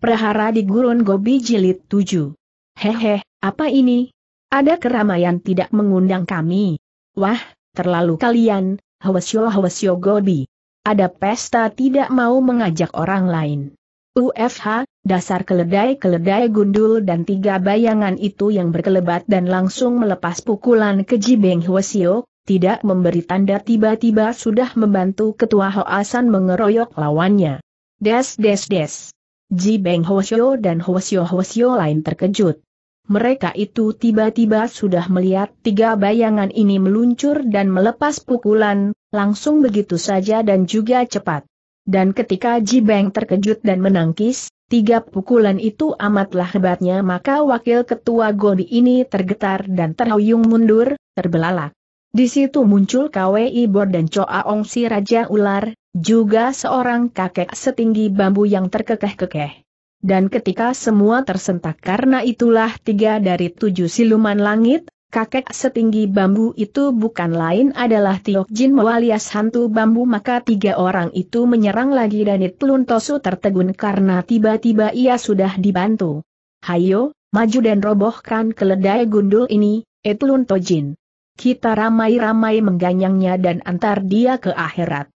Prahara di Gurun Gobi Jilid 7. Hehe, apa ini? Ada keramaian tidak mengundang kami. Wah, terlalu kalian, hawasyo hawasyo Gobi. Ada pesta tidak mau mengajak orang lain. UFH, dasar keledai-keledai gundul dan tiga bayangan itu yang berkelebat dan langsung melepas pukulan ke Jibeng Hwasyo, tidak memberi tanda tiba-tiba sudah membantu ketua Hoasan mengeroyok lawannya. Des des des. Ji Beng Hwasyo dan Hwasyo Hwasyo lain terkejut. Mereka itu tiba-tiba sudah melihat tiga bayangan ini meluncur dan melepas pukulan, langsung begitu saja dan juga cepat. Dan ketika Ji Beng terkejut dan menangkis, tiga pukulan itu amatlah hebatnya maka wakil ketua Godi ini tergetar dan terhuyung mundur, terbelalak. Di situ muncul Kwei Bor dan Choa Ong si Raja Ular, juga seorang kakek setinggi bambu yang terkekeh-kekeh. Dan ketika semua tersentak karena itulah tiga dari tujuh siluman langit, kakek setinggi bambu itu bukan lain adalah Tiok Jin alias hantu bambu maka tiga orang itu menyerang lagi dan Danit Luntosu tertegun karena tiba-tiba ia sudah dibantu. Hayo, maju dan robohkan keledai gundul ini, Etlun Tojin. Kita ramai-ramai mengganyangnya dan antar dia ke akhirat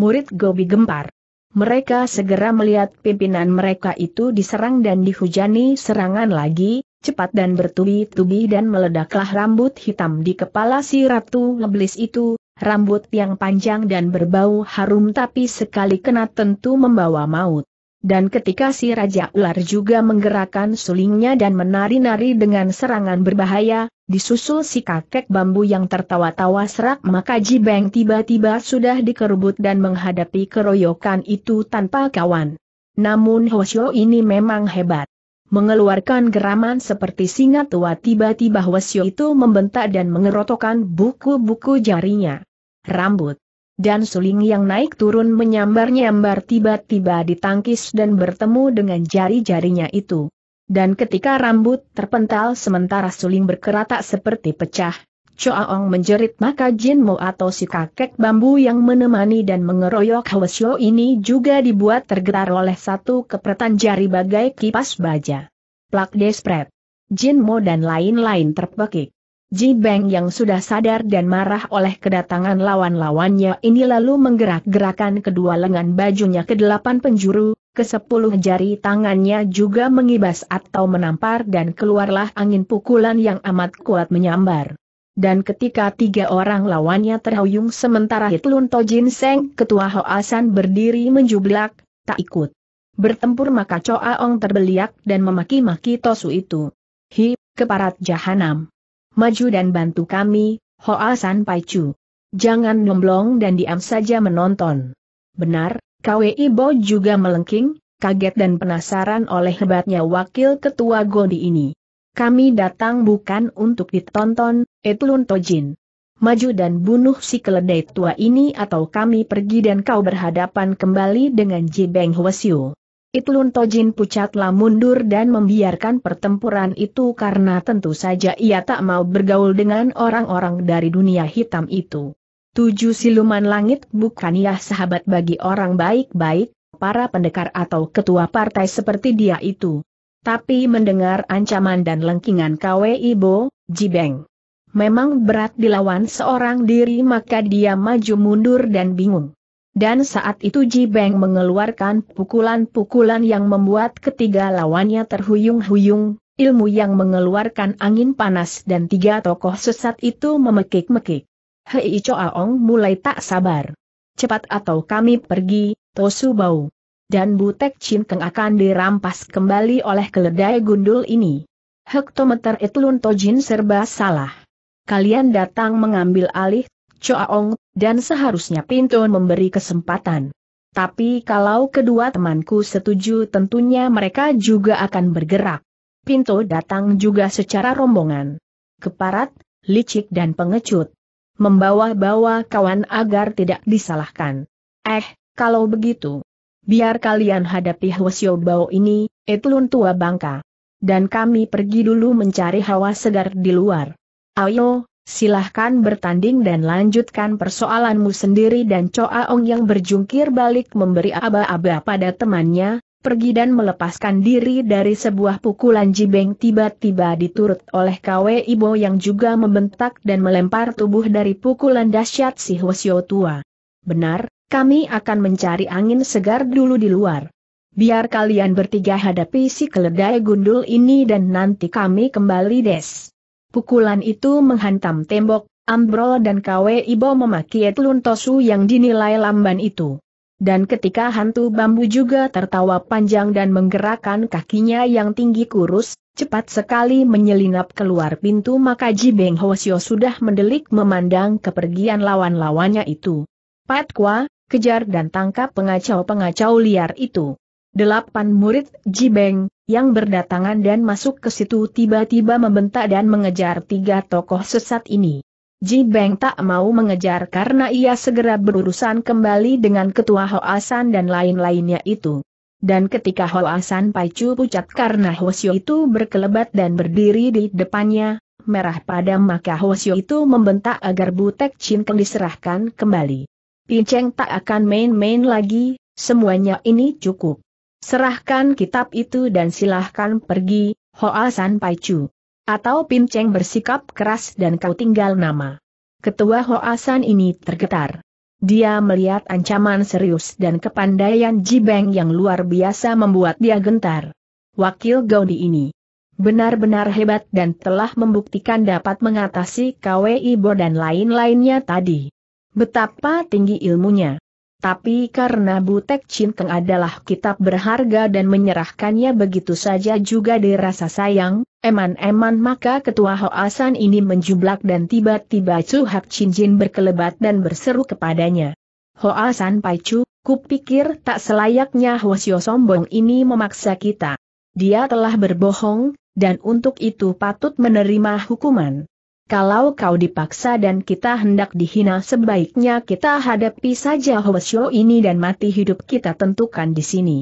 murid Gobi gempar. Mereka segera melihat pimpinan mereka itu diserang dan dihujani serangan lagi, cepat dan bertubi-tubi dan meledaklah rambut hitam di kepala si Ratu Leblis itu, rambut yang panjang dan berbau harum tapi sekali kena tentu membawa maut. Dan ketika si Raja Ular juga menggerakkan sulingnya dan menari-nari dengan serangan berbahaya, disusul si kakek bambu yang tertawa-tawa serak maka Ji Beng tiba-tiba sudah dikerubut dan menghadapi keroyokan itu tanpa kawan. Namun Hwasyo ini memang hebat. Mengeluarkan geraman seperti singa tua tiba-tiba Hwasyo itu membentak dan mengerotokan buku-buku jarinya. Rambut dan suling yang naik turun menyambar-nyambar tiba-tiba ditangkis dan bertemu dengan jari-jarinya itu. Dan ketika rambut terpental sementara suling berkeratak seperti pecah, Choaong menjerit maka Jin Mo atau si kakek bambu yang menemani dan mengeroyok Hwasyo ini juga dibuat tergetar oleh satu kepretan jari bagai kipas baja. Plak despret. Jin Mo dan lain-lain terpekik. Ji Beng yang sudah sadar dan marah oleh kedatangan lawan-lawannya ini lalu menggerak-gerakan kedua lengan bajunya ke delapan penjuru, ke sepuluh jari tangannya juga mengibas atau menampar dan keluarlah angin pukulan yang amat kuat menyambar. Dan ketika tiga orang lawannya terhuyung sementara Hitlun Tojin Seng ketua Hoasan berdiri menjublak, tak ikut. Bertempur maka Choa Ong terbeliak dan memaki-maki Tosu itu. Hi, keparat jahanam maju dan bantu kami, Hoa San Pai Jangan nomblong dan diam saja menonton. Benar, KWI Bo juga melengking, kaget dan penasaran oleh hebatnya wakil ketua Godi ini. Kami datang bukan untuk ditonton, Etlun Tojin. Maju dan bunuh si keledai tua ini atau kami pergi dan kau berhadapan kembali dengan Jibeng Hwasyu. Itlun Tojin pucatlah mundur dan membiarkan pertempuran itu karena tentu saja ia tak mau bergaul dengan orang-orang dari dunia hitam itu. Tujuh siluman langit bukanlah sahabat bagi orang baik-baik, para pendekar atau ketua partai seperti dia itu. Tapi mendengar ancaman dan lengkingan KWI Ibo, Jibeng. Memang berat dilawan seorang diri maka dia maju mundur dan bingung. Dan saat itu Ji Beng mengeluarkan pukulan-pukulan yang membuat ketiga lawannya terhuyung-huyung, ilmu yang mengeluarkan angin panas dan tiga tokoh sesat itu memekik-mekik. Hei Choaong mulai tak sabar. Cepat atau kami pergi, Tosu Bau. Dan Butek Chin Keng akan dirampas kembali oleh keledai gundul ini. Hektometer Itlun Tojin serba salah. Kalian datang mengambil alih Choaong, dan seharusnya Pinto memberi kesempatan. Tapi kalau kedua temanku setuju tentunya mereka juga akan bergerak. Pinto datang juga secara rombongan. Keparat, licik dan pengecut. Membawa-bawa kawan agar tidak disalahkan. Eh, kalau begitu. Biar kalian hadapi Hwasyo Bao ini, itu Tua Bangka. Dan kami pergi dulu mencari hawa segar di luar. Ayo, silahkan bertanding dan lanjutkan persoalanmu sendiri dan coa ong yang berjungkir balik memberi aba-aba pada temannya, pergi dan melepaskan diri dari sebuah pukulan jibeng tiba-tiba diturut oleh kwe Ibo yang juga membentak dan melempar tubuh dari pukulan dahsyat si Hwasyo tua. Benar, kami akan mencari angin segar dulu di luar. Biar kalian bertiga hadapi si keledai gundul ini dan nanti kami kembali des. Pukulan itu menghantam tembok, Ambrol dan kawe Ibo memaki Etlun Tosu yang dinilai lamban itu. Dan ketika hantu bambu juga tertawa panjang dan menggerakkan kakinya yang tinggi kurus, cepat sekali menyelinap keluar pintu maka Ji Beng Hosio sudah mendelik memandang kepergian lawan-lawannya itu. Kwa, kejar dan tangkap pengacau-pengacau liar itu. Delapan murid Ji Beng, yang berdatangan dan masuk ke situ tiba-tiba membentak dan mengejar tiga tokoh sesat ini. Ji Beng tak mau mengejar karena ia segera berurusan kembali dengan ketua Hoasan dan lain-lainnya itu. Dan ketika Hoasan Paicu pucat karena Hoasio itu berkelebat dan berdiri di depannya, merah padam maka Hoasio itu membentak agar Butek Keng diserahkan kembali. Pinceng tak akan main-main lagi, semuanya ini cukup. Serahkan kitab itu dan silahkan pergi, Hoa San Paicu. Atau Pinceng bersikap keras dan kau tinggal nama. Ketua Hoa San ini tergetar. Dia melihat ancaman serius dan kepandaian Jibeng yang luar biasa membuat dia gentar. Wakil Gaudi ini benar-benar hebat dan telah membuktikan dapat mengatasi KWI Bo dan lain-lainnya tadi. Betapa tinggi ilmunya tapi karena Butek Cinkeng adalah kitab berharga dan menyerahkannya begitu saja juga dirasa sayang, eman-eman maka ketua Hoasan ini menjublak dan tiba-tiba Chu Hak Jin berkelebat dan berseru kepadanya. Hoasan pai Paicu, kupikir tak selayaknya Hwasyo sombong ini memaksa kita. Dia telah berbohong, dan untuk itu patut menerima hukuman. Kalau kau dipaksa dan kita hendak dihina sebaiknya kita hadapi saja Hoesyo ini dan mati hidup kita tentukan di sini.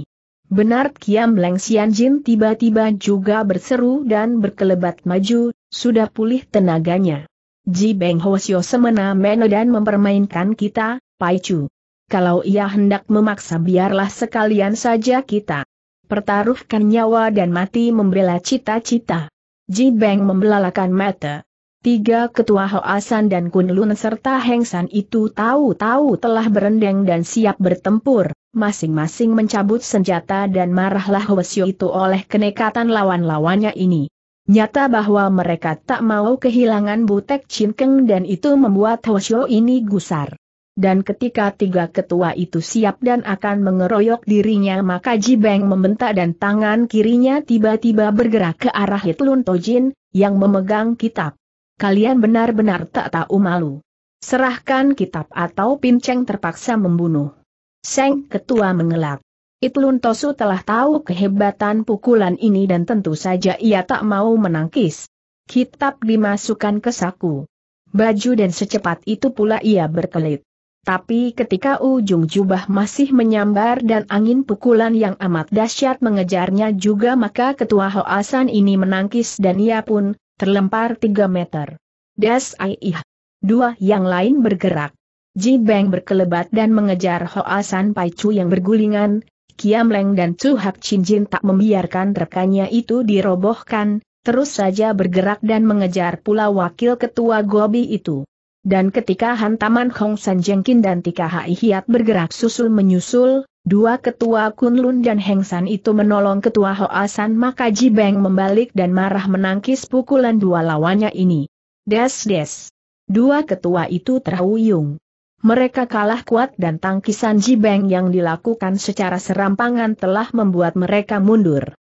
Benar Kiam Leng Xian Jin tiba-tiba juga berseru dan berkelebat maju, sudah pulih tenaganya. Ji Beng Hoesyo semena-mena dan mempermainkan kita, Pai Chu. Kalau ia hendak memaksa biarlah sekalian saja kita. Pertaruhkan nyawa dan mati membela cita-cita. Ji Beng membelalakan mata Tiga ketua Hoasan dan Kunlun serta Hengsan itu tahu-tahu telah berendeng dan siap bertempur, masing-masing mencabut senjata dan marahlah Hwasyo itu oleh kenekatan lawan-lawannya ini. Nyata bahwa mereka tak mau kehilangan Butek Cinkeng dan itu membuat Hwasyo ini gusar. Dan ketika tiga ketua itu siap dan akan mengeroyok dirinya maka Jibeng membentak dan tangan kirinya tiba-tiba bergerak ke arah Hitlun Tojin, yang memegang kitab kalian benar-benar tak tahu malu. Serahkan kitab atau pinceng terpaksa membunuh. Seng ketua mengelak. Itlun Tosu telah tahu kehebatan pukulan ini dan tentu saja ia tak mau menangkis. Kitab dimasukkan ke saku. Baju dan secepat itu pula ia berkelit. Tapi ketika ujung jubah masih menyambar dan angin pukulan yang amat dahsyat mengejarnya juga maka ketua Hoasan ini menangkis dan ia pun, terlempar tiga meter. Das Aiyah. Dua yang lain bergerak. Ji Beng berkelebat dan mengejar Hoa San Pai Chu yang bergulingan, Kiam Leng dan Chu Hak Chin Jin tak membiarkan rekannya itu dirobohkan, terus saja bergerak dan mengejar pula wakil ketua Gobi itu. Dan ketika hantaman Hong San Jengkin dan Tika Hai Hiat bergerak susul menyusul, Dua ketua Kunlun dan Heng itu menolong ketua Hoasan maka Ji Jibeng membalik dan marah menangkis pukulan dua lawannya ini. Des-des. Dua ketua itu terhuyung. Mereka kalah kuat dan tangkisan Ji Jibeng yang dilakukan secara serampangan telah membuat mereka mundur.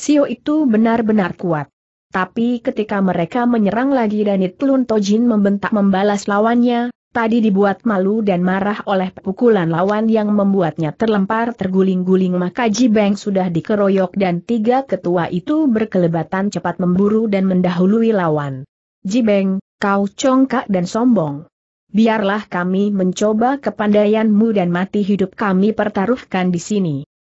Sio itu benar-benar kuat. Tapi ketika mereka menyerang lagi dan Itlun Tojin membentak membalas lawannya, Tadi dibuat malu dan marah oleh pukulan lawan yang membuatnya terlempar terguling-guling maka Jibeng sudah dikeroyok dan tiga ketua itu berkelebatan cepat memburu dan mendahului lawan. Jibeng, kau congkak dan sombong. Biarlah kami mencoba kepandaianmu dan mati hidup kami pertaruhkan di sini.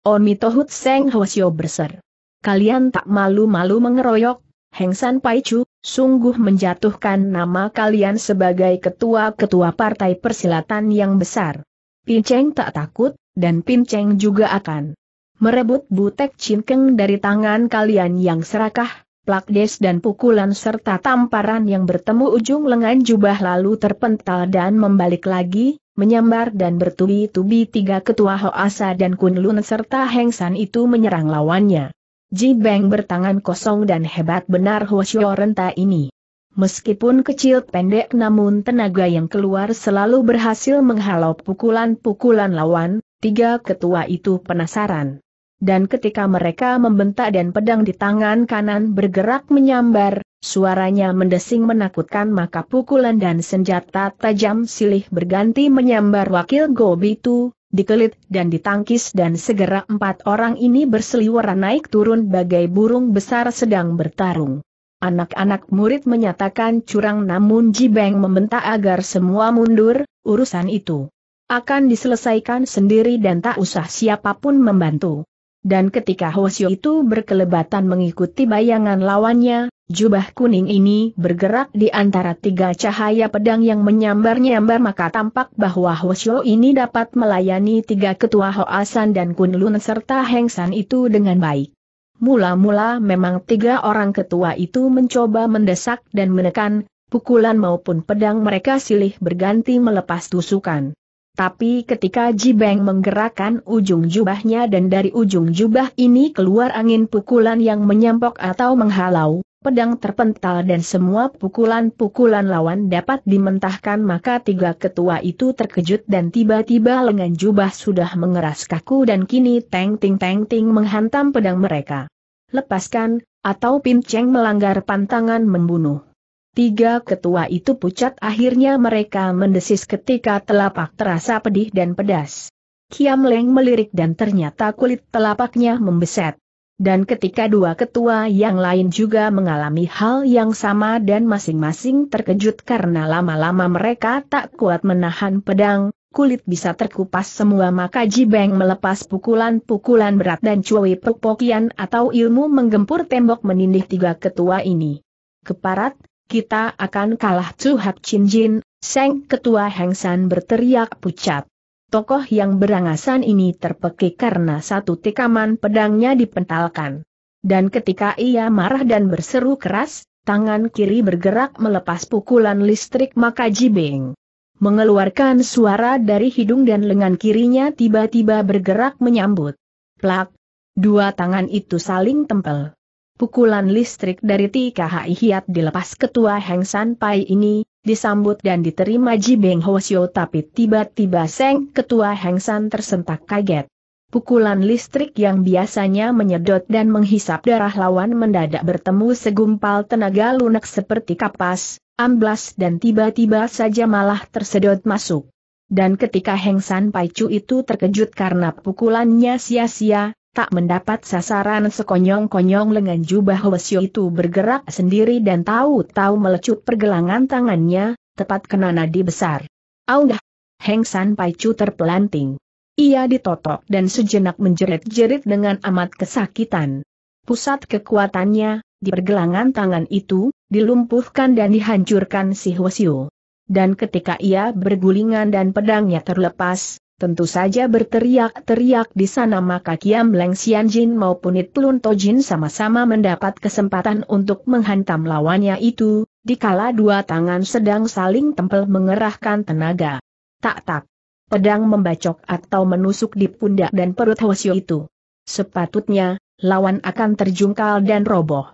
Oni Tohut Seng Hwasyo berser. Kalian tak malu-malu mengeroyok, Heng San Pai Chu, Sungguh menjatuhkan nama kalian sebagai ketua-ketua partai persilatan yang besar. Pinceng tak takut, dan Pinceng juga akan merebut butek cinkeng dari tangan kalian yang serakah, plakdes dan pukulan serta tamparan yang bertemu ujung lengan jubah lalu terpental dan membalik lagi, menyambar dan bertubi-tubi tiga ketua Hoasa dan Kunlun serta Hengsan itu menyerang lawannya. Ji Bang bertangan kosong dan hebat benar Hoshio renta ini. Meskipun kecil pendek namun tenaga yang keluar selalu berhasil menghalau pukulan-pukulan lawan, tiga ketua itu penasaran. Dan ketika mereka membentak dan pedang di tangan kanan bergerak menyambar, suaranya mendesing menakutkan maka pukulan dan senjata tajam silih berganti menyambar wakil Gobi itu dikelit dan ditangkis dan segera empat orang ini berseliweran naik turun bagai burung besar sedang bertarung. Anak-anak murid menyatakan curang namun Jibeng membentak agar semua mundur, urusan itu akan diselesaikan sendiri dan tak usah siapapun membantu. Dan ketika Hosyo itu berkelebatan mengikuti bayangan lawannya, Jubah kuning ini bergerak di antara tiga cahaya pedang yang menyambar-nyambar maka tampak bahwa Hwasyo ini dapat melayani tiga ketua Hoasan dan Kunlun serta Hengsan itu dengan baik. Mula-mula memang tiga orang ketua itu mencoba mendesak dan menekan, pukulan maupun pedang mereka silih berganti melepas tusukan. Tapi ketika Jibeng menggerakkan ujung jubahnya dan dari ujung jubah ini keluar angin pukulan yang menyampok atau menghalau, pedang terpental dan semua pukulan-pukulan lawan dapat dimentahkan maka tiga ketua itu terkejut dan tiba-tiba lengan jubah sudah mengeras kaku dan kini teng-ting-teng-ting menghantam pedang mereka. Lepaskan, atau Pinceng melanggar pantangan membunuh. Tiga ketua itu pucat akhirnya mereka mendesis ketika telapak terasa pedih dan pedas. Kiam Leng melirik dan ternyata kulit telapaknya membeset. Dan ketika dua ketua yang lain juga mengalami hal yang sama dan masing-masing terkejut karena lama-lama mereka tak kuat menahan pedang, kulit bisa terkupas semua maka Jibeng melepas pukulan-pukulan berat dan cuwi pepokian atau ilmu menggempur tembok menindih tiga ketua ini. Keparat, kita akan kalah Chu Hak Chin Jin, Seng Ketua Heng San berteriak pucat tokoh yang berangasan ini terpekik karena satu tikaman pedangnya dipentalkan. Dan ketika ia marah dan berseru keras, tangan kiri bergerak melepas pukulan listrik maka Jibing mengeluarkan suara dari hidung dan lengan kirinya tiba-tiba bergerak menyambut. Plak! Dua tangan itu saling tempel. Pukulan listrik dari Tika Hai Hiat dilepas ketua Heng San Pai ini, disambut dan diterima Ji Beng Hosio tapi tiba-tiba Seng Ketua Heng San tersentak kaget. Pukulan listrik yang biasanya menyedot dan menghisap darah lawan mendadak bertemu segumpal tenaga lunak seperti kapas, amblas dan tiba-tiba saja malah tersedot masuk. Dan ketika Heng San Chu itu terkejut karena pukulannya sia-sia, tak mendapat sasaran sekonyong-konyong lengan jubah Hwasyo itu bergerak sendiri dan tahu-tahu melecut pergelangan tangannya, tepat kena nadi besar. Aungah! Heng San Paicu terpelanting. Ia ditotok dan sejenak menjerit-jerit dengan amat kesakitan. Pusat kekuatannya, di pergelangan tangan itu, dilumpuhkan dan dihancurkan si Hwasyo. Dan ketika ia bergulingan dan pedangnya terlepas, tentu saja berteriak-teriak di sana maka Kiam Leng Sian Jin maupun It Lun To Jin sama-sama mendapat kesempatan untuk menghantam lawannya itu, dikala dua tangan sedang saling tempel mengerahkan tenaga. Tak-tak. Pedang membacok atau menusuk di pundak dan perut Hwasyo itu. Sepatutnya, lawan akan terjungkal dan roboh.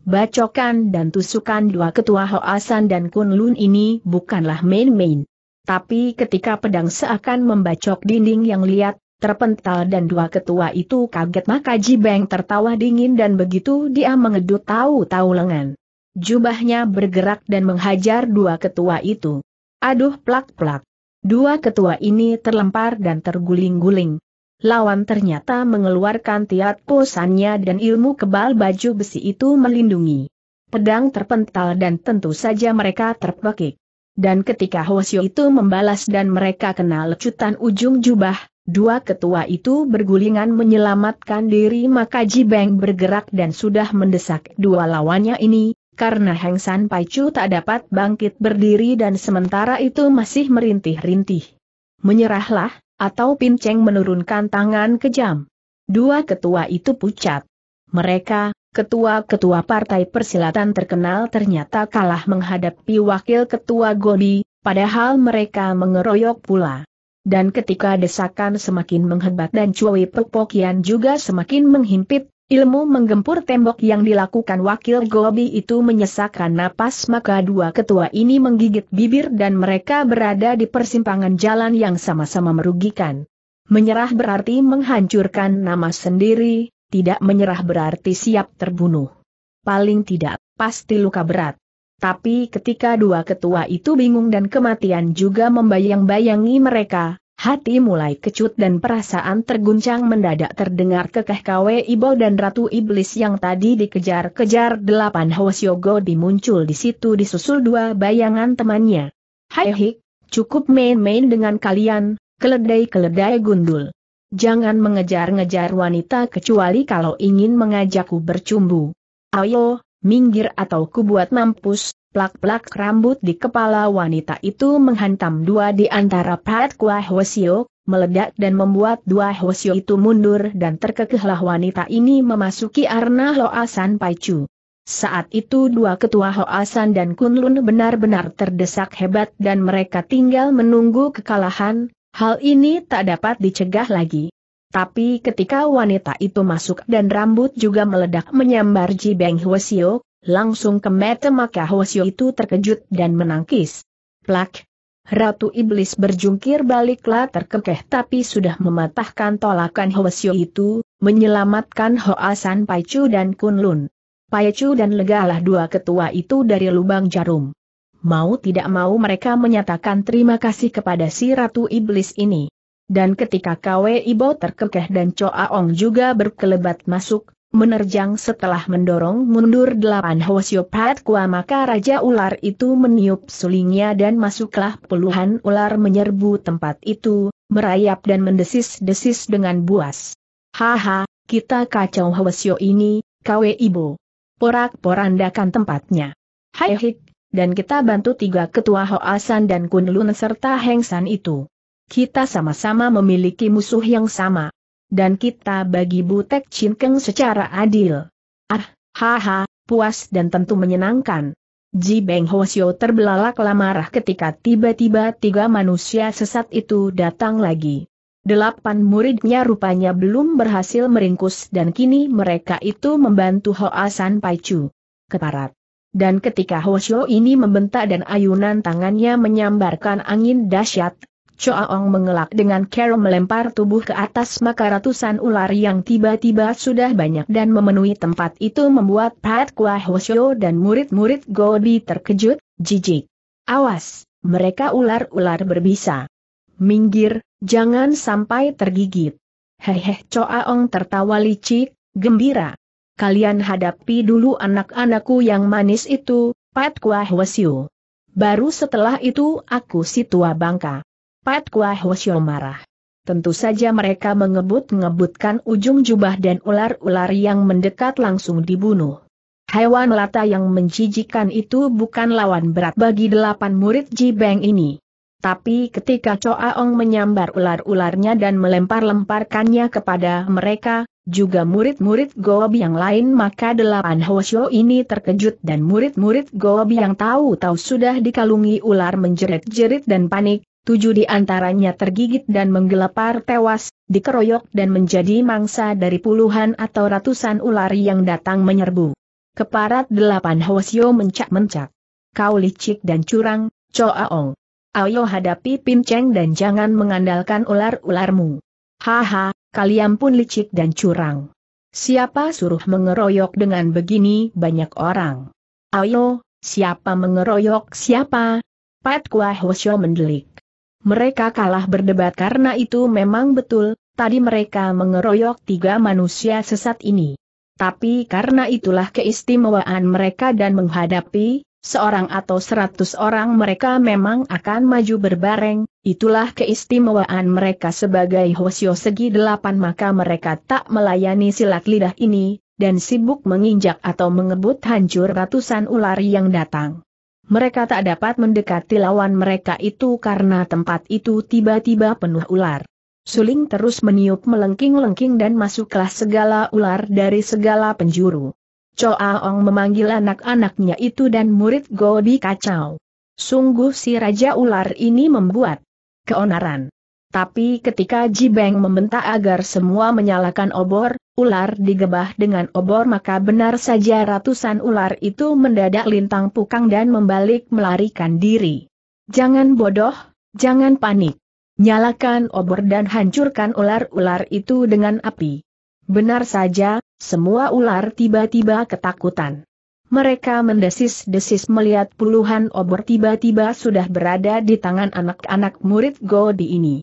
Bacokan dan tusukan dua ketua Hoasan dan Kunlun ini bukanlah main-main. Tapi ketika pedang seakan membacok dinding yang liat, terpental dan dua ketua itu kaget maka Jibeng tertawa dingin dan begitu dia mengedut tahu-tahu lengan. Jubahnya bergerak dan menghajar dua ketua itu. Aduh plak-plak. Dua ketua ini terlempar dan terguling-guling. Lawan ternyata mengeluarkan tiat posannya dan ilmu kebal baju besi itu melindungi. Pedang terpental dan tentu saja mereka terpekik dan ketika Hosio itu membalas dan mereka kena lecutan ujung jubah, dua ketua itu bergulingan menyelamatkan diri maka Jibeng bergerak dan sudah mendesak dua lawannya ini, karena Heng San Chu tak dapat bangkit berdiri dan sementara itu masih merintih-rintih. Menyerahlah, atau Pinceng menurunkan tangan kejam. Dua ketua itu pucat. Mereka, Ketua-ketua partai persilatan terkenal ternyata kalah menghadapi wakil ketua Gobi, padahal mereka mengeroyok pula. Dan ketika desakan semakin menghebat dan cuwi Pepokian juga semakin menghimpit, ilmu menggempur tembok yang dilakukan wakil Gobi itu menyesakkan napas maka dua ketua ini menggigit bibir dan mereka berada di persimpangan jalan yang sama-sama merugikan. Menyerah berarti menghancurkan nama sendiri, tidak menyerah berarti siap terbunuh. Paling tidak, pasti luka berat. Tapi ketika dua ketua itu bingung dan kematian juga membayang-bayangi mereka, hati mulai kecut dan perasaan terguncang mendadak terdengar kekeh kawe Ibo dan Ratu Iblis yang tadi dikejar-kejar delapan Yogo dimuncul di situ disusul dua bayangan temannya. Hai hik, cukup main-main dengan kalian, keledai-keledai gundul jangan mengejar-ngejar wanita kecuali kalau ingin mengajakku bercumbu. Ayo, minggir atau kubuat mampus, plak-plak rambut di kepala wanita itu menghantam dua di antara Pat kuah Hwasio, meledak dan membuat dua Hwasio itu mundur dan terkekehlah wanita ini memasuki arena Loasan Paicu. Saat itu dua ketua Hoasan dan Kunlun benar-benar terdesak hebat dan mereka tinggal menunggu kekalahan, Hal ini tak dapat dicegah lagi. Tapi ketika wanita itu masuk dan rambut juga meledak menyambar Ji Beng Hwasio, langsung ke mata maka Hwasio itu terkejut dan menangkis. Plak! Ratu Iblis berjungkir baliklah terkekeh tapi sudah mematahkan tolakan Hwasio itu, menyelamatkan Hoasan Chu dan Kunlun. Chu dan legalah dua ketua itu dari lubang jarum mau tidak mau mereka menyatakan terima kasih kepada si Ratu Iblis ini. Dan ketika Kwe Ibo terkekeh dan Choa Ong juga berkelebat masuk, menerjang setelah mendorong mundur delapan Hwasyo Pat maka Raja Ular itu meniup sulingnya dan masuklah puluhan ular menyerbu tempat itu, merayap dan mendesis-desis dengan buas. Haha, kita kacau Hwasyo ini, Kwe Ibo. Porak-porandakan tempatnya. Hai hik, dan kita bantu tiga ketua Hoasan dan Kunlun serta Heng San itu. Kita sama-sama memiliki musuh yang sama. Dan kita bagi Butek Cinkeng secara adil. Ah, haha, puas dan tentu menyenangkan. Ji Beng Hosio terbelalak lamarah ketika tiba-tiba tiga manusia sesat itu datang lagi. Delapan muridnya rupanya belum berhasil meringkus dan kini mereka itu membantu Hoasan Chu. Keparat. Dan ketika Hoshio ini membentak dan ayunan tangannya menyambarkan angin dahsyat, Choaong mengelak dengan cara melempar tubuh ke atas maka ratusan ular yang tiba-tiba sudah banyak dan memenuhi tempat itu membuat Pat Kua Hoshio dan murid-murid Gobi terkejut, jijik. Awas, mereka ular-ular berbisa. Minggir, jangan sampai tergigit. Hehe Choaong tertawa licik, gembira kalian hadapi dulu anak-anakku yang manis itu, Pat Hwasyu. Baru setelah itu aku si tua bangka. Pat Hwasyu marah. Tentu saja mereka mengebut-ngebutkan ujung jubah dan ular-ular yang mendekat langsung dibunuh. Hewan lata yang menjijikan itu bukan lawan berat bagi delapan murid Jibeng ini. Tapi ketika Choa Ong menyambar ular-ularnya dan melempar-lemparkannya kepada mereka, juga murid-murid gobi yang lain maka delapan Hoshio ini terkejut dan murid-murid gobi yang tahu-tahu sudah dikalungi ular menjerit-jerit dan panik, tujuh di antaranya tergigit dan menggelepar tewas, dikeroyok dan menjadi mangsa dari puluhan atau ratusan ular yang datang menyerbu. Keparat delapan Hoshio mencak-mencak. Kau licik dan curang, Coaong. Ayo hadapi Pinceng dan jangan mengandalkan ular-ularmu. Haha, Kalian pun licik dan curang. Siapa suruh mengeroyok dengan begini banyak orang? Ayo, siapa mengeroyok siapa? Pat Kua mendelik. Mereka kalah berdebat karena itu memang betul, tadi mereka mengeroyok tiga manusia sesat ini. Tapi karena itulah keistimewaan mereka dan menghadapi, Seorang atau seratus orang mereka memang akan maju berbareng, itulah keistimewaan mereka sebagai Hosio segi delapan maka mereka tak melayani silat lidah ini, dan sibuk menginjak atau mengebut hancur ratusan ular yang datang. Mereka tak dapat mendekati lawan mereka itu karena tempat itu tiba-tiba penuh ular. Suling terus meniup melengking-lengking dan masuklah segala ular dari segala penjuru. Choa Ong memanggil anak-anaknya itu dan murid di kacau. Sungguh si Raja Ular ini membuat keonaran. Tapi ketika Ji Jibeng membentak agar semua menyalakan obor, ular digebah dengan obor maka benar saja ratusan ular itu mendadak lintang pukang dan membalik melarikan diri. Jangan bodoh, jangan panik. Nyalakan obor dan hancurkan ular-ular itu dengan api. Benar saja, semua ular tiba-tiba ketakutan. Mereka mendesis-desis melihat puluhan obor tiba-tiba sudah berada di tangan anak-anak murid Godi ini.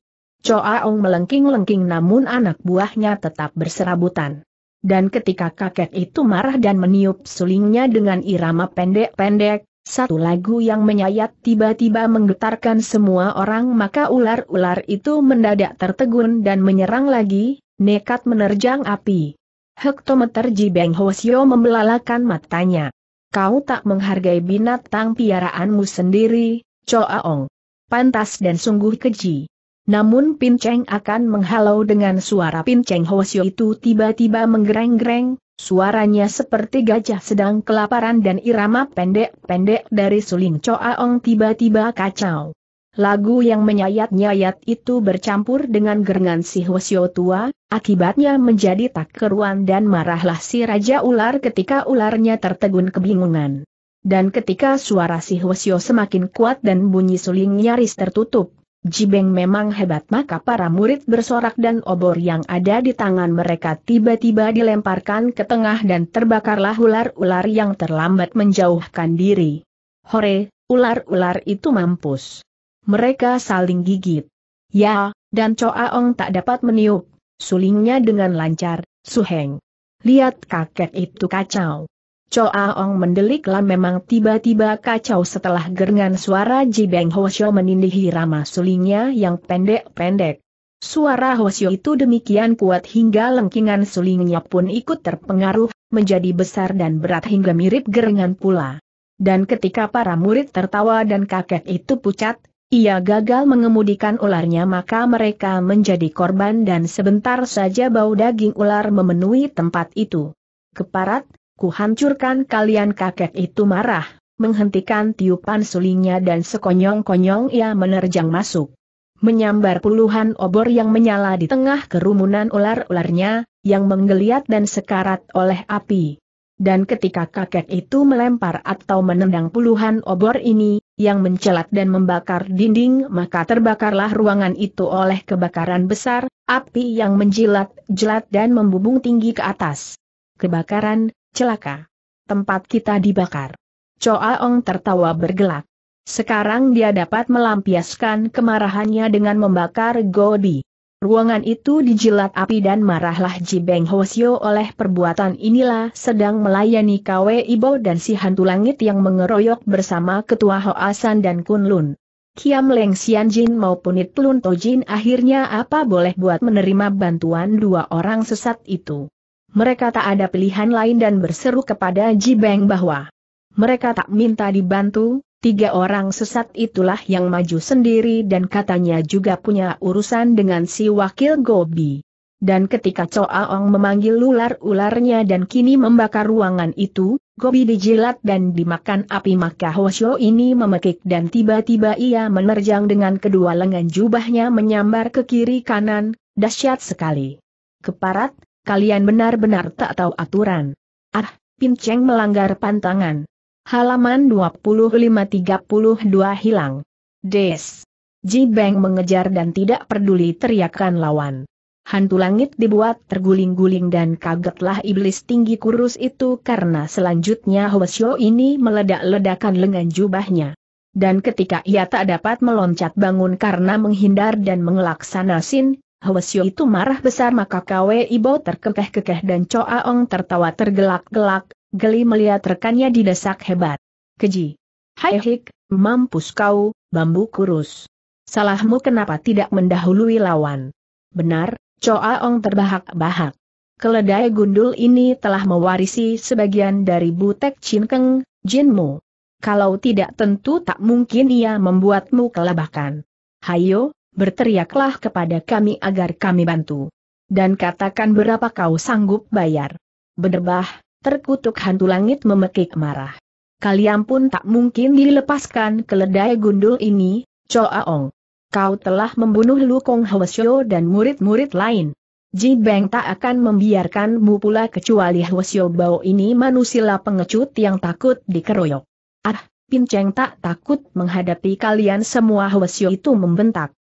Ong melengking-lengking namun anak buahnya tetap berserabutan. Dan ketika kakek itu marah dan meniup sulingnya dengan irama pendek-pendek, satu lagu yang menyayat tiba-tiba menggetarkan semua orang maka ular-ular itu mendadak tertegun dan menyerang lagi, nekat menerjang api. Hektometer Ji Beng Hosio membelalakan matanya. Kau tak menghargai binatang piaraanmu sendiri, Choaong. Pantas dan sungguh keji. Namun Pin Cheng akan menghalau dengan suara Pin Pinceng Hosio itu tiba-tiba menggereng-gereng, Suaranya seperti gajah sedang kelaparan dan irama pendek-pendek dari suling Coaong tiba-tiba kacau. Lagu yang menyayat-nyayat itu bercampur dengan gerengan si Hwasyo tua, akibatnya menjadi tak keruan dan marahlah si Raja Ular ketika ularnya tertegun kebingungan. Dan ketika suara si Hwasyo semakin kuat dan bunyi suling nyaris tertutup, Jibeng memang hebat maka para murid bersorak dan obor yang ada di tangan mereka tiba-tiba dilemparkan ke tengah dan terbakarlah ular-ular yang terlambat menjauhkan diri. Hore, ular-ular itu mampus mereka saling gigit. Ya, dan Choaong tak dapat meniup, sulingnya dengan lancar, Suheng. Lihat kakek itu kacau. Choaong mendeliklah memang tiba-tiba kacau setelah gerengan suara Ji Beng Hosyo menindihi rama sulingnya yang pendek-pendek. Suara Hosyo itu demikian kuat hingga lengkingan sulingnya pun ikut terpengaruh, menjadi besar dan berat hingga mirip gerengan pula. Dan ketika para murid tertawa dan kakek itu pucat, ia gagal mengemudikan ularnya maka mereka menjadi korban dan sebentar saja bau daging ular memenuhi tempat itu. Keparat, kuhancurkan kalian kakek itu marah, menghentikan tiupan sulingnya dan sekonyong-konyong ia menerjang masuk. Menyambar puluhan obor yang menyala di tengah kerumunan ular-ularnya, yang menggeliat dan sekarat oleh api. Dan ketika kakek itu melempar atau menendang puluhan obor ini, yang mencelat dan membakar dinding maka terbakarlah ruangan itu oleh kebakaran besar, api yang menjilat-jelat dan membubung tinggi ke atas. Kebakaran, celaka. Tempat kita dibakar. Choa Ong tertawa bergelak. Sekarang dia dapat melampiaskan kemarahannya dengan membakar gobi. Ruangan itu dijilat api dan marahlah Ji Beng Hosio oleh perbuatan inilah sedang melayani Kwe Ibo dan si hantu langit yang mengeroyok bersama Ketua Hoasan dan Kunlun. Kiam Leng Sian Jin maupun It Lun Tojin akhirnya apa boleh buat menerima bantuan dua orang sesat itu. Mereka tak ada pilihan lain dan berseru kepada Ji Beng bahwa mereka tak minta dibantu, Tiga orang sesat itulah yang maju sendiri dan katanya juga punya urusan dengan si wakil Gobi. Dan ketika Ong memanggil ular-ularnya dan kini membakar ruangan itu, Gobi dijilat dan dimakan api maka Hoshio ini memekik dan tiba-tiba ia menerjang dengan kedua lengan jubahnya menyambar ke kiri kanan, dahsyat sekali. Keparat, kalian benar-benar tak tahu aturan. Ah, Pinceng melanggar pantangan halaman 25-32 hilang. Des. Ji Beng mengejar dan tidak peduli teriakan lawan. Hantu langit dibuat terguling-guling dan kagetlah iblis tinggi kurus itu karena selanjutnya Hoesio ini meledak-ledakan lengan jubahnya. Dan ketika ia tak dapat meloncat bangun karena menghindar dan mengelaksan sin, Hwasyo itu marah besar maka Kwe Ibo terkekeh-kekeh dan Choa Ong tertawa tergelak-gelak, geli melihat rekannya didesak hebat. Keji. Hai hik, mampus kau, bambu kurus. Salahmu kenapa tidak mendahului lawan? Benar, Choa Ong terbahak-bahak. Keledai gundul ini telah mewarisi sebagian dari Butek Cinkeng, Jinmu. Kalau tidak tentu tak mungkin ia membuatmu kelabakan. Hayo, berteriaklah kepada kami agar kami bantu. Dan katakan berapa kau sanggup bayar. Bedebah, terkutuk hantu langit memekik marah. Kalian pun tak mungkin dilepaskan keledai gundul ini, Choaong. Kau telah membunuh Lu Kong Hwasyo dan murid-murid lain. Ji Beng tak akan membiarkanmu pula kecuali Hwasyo Bao ini manusia pengecut yang takut dikeroyok. Ah, Pinceng tak takut menghadapi kalian semua Hwasyo itu membentak.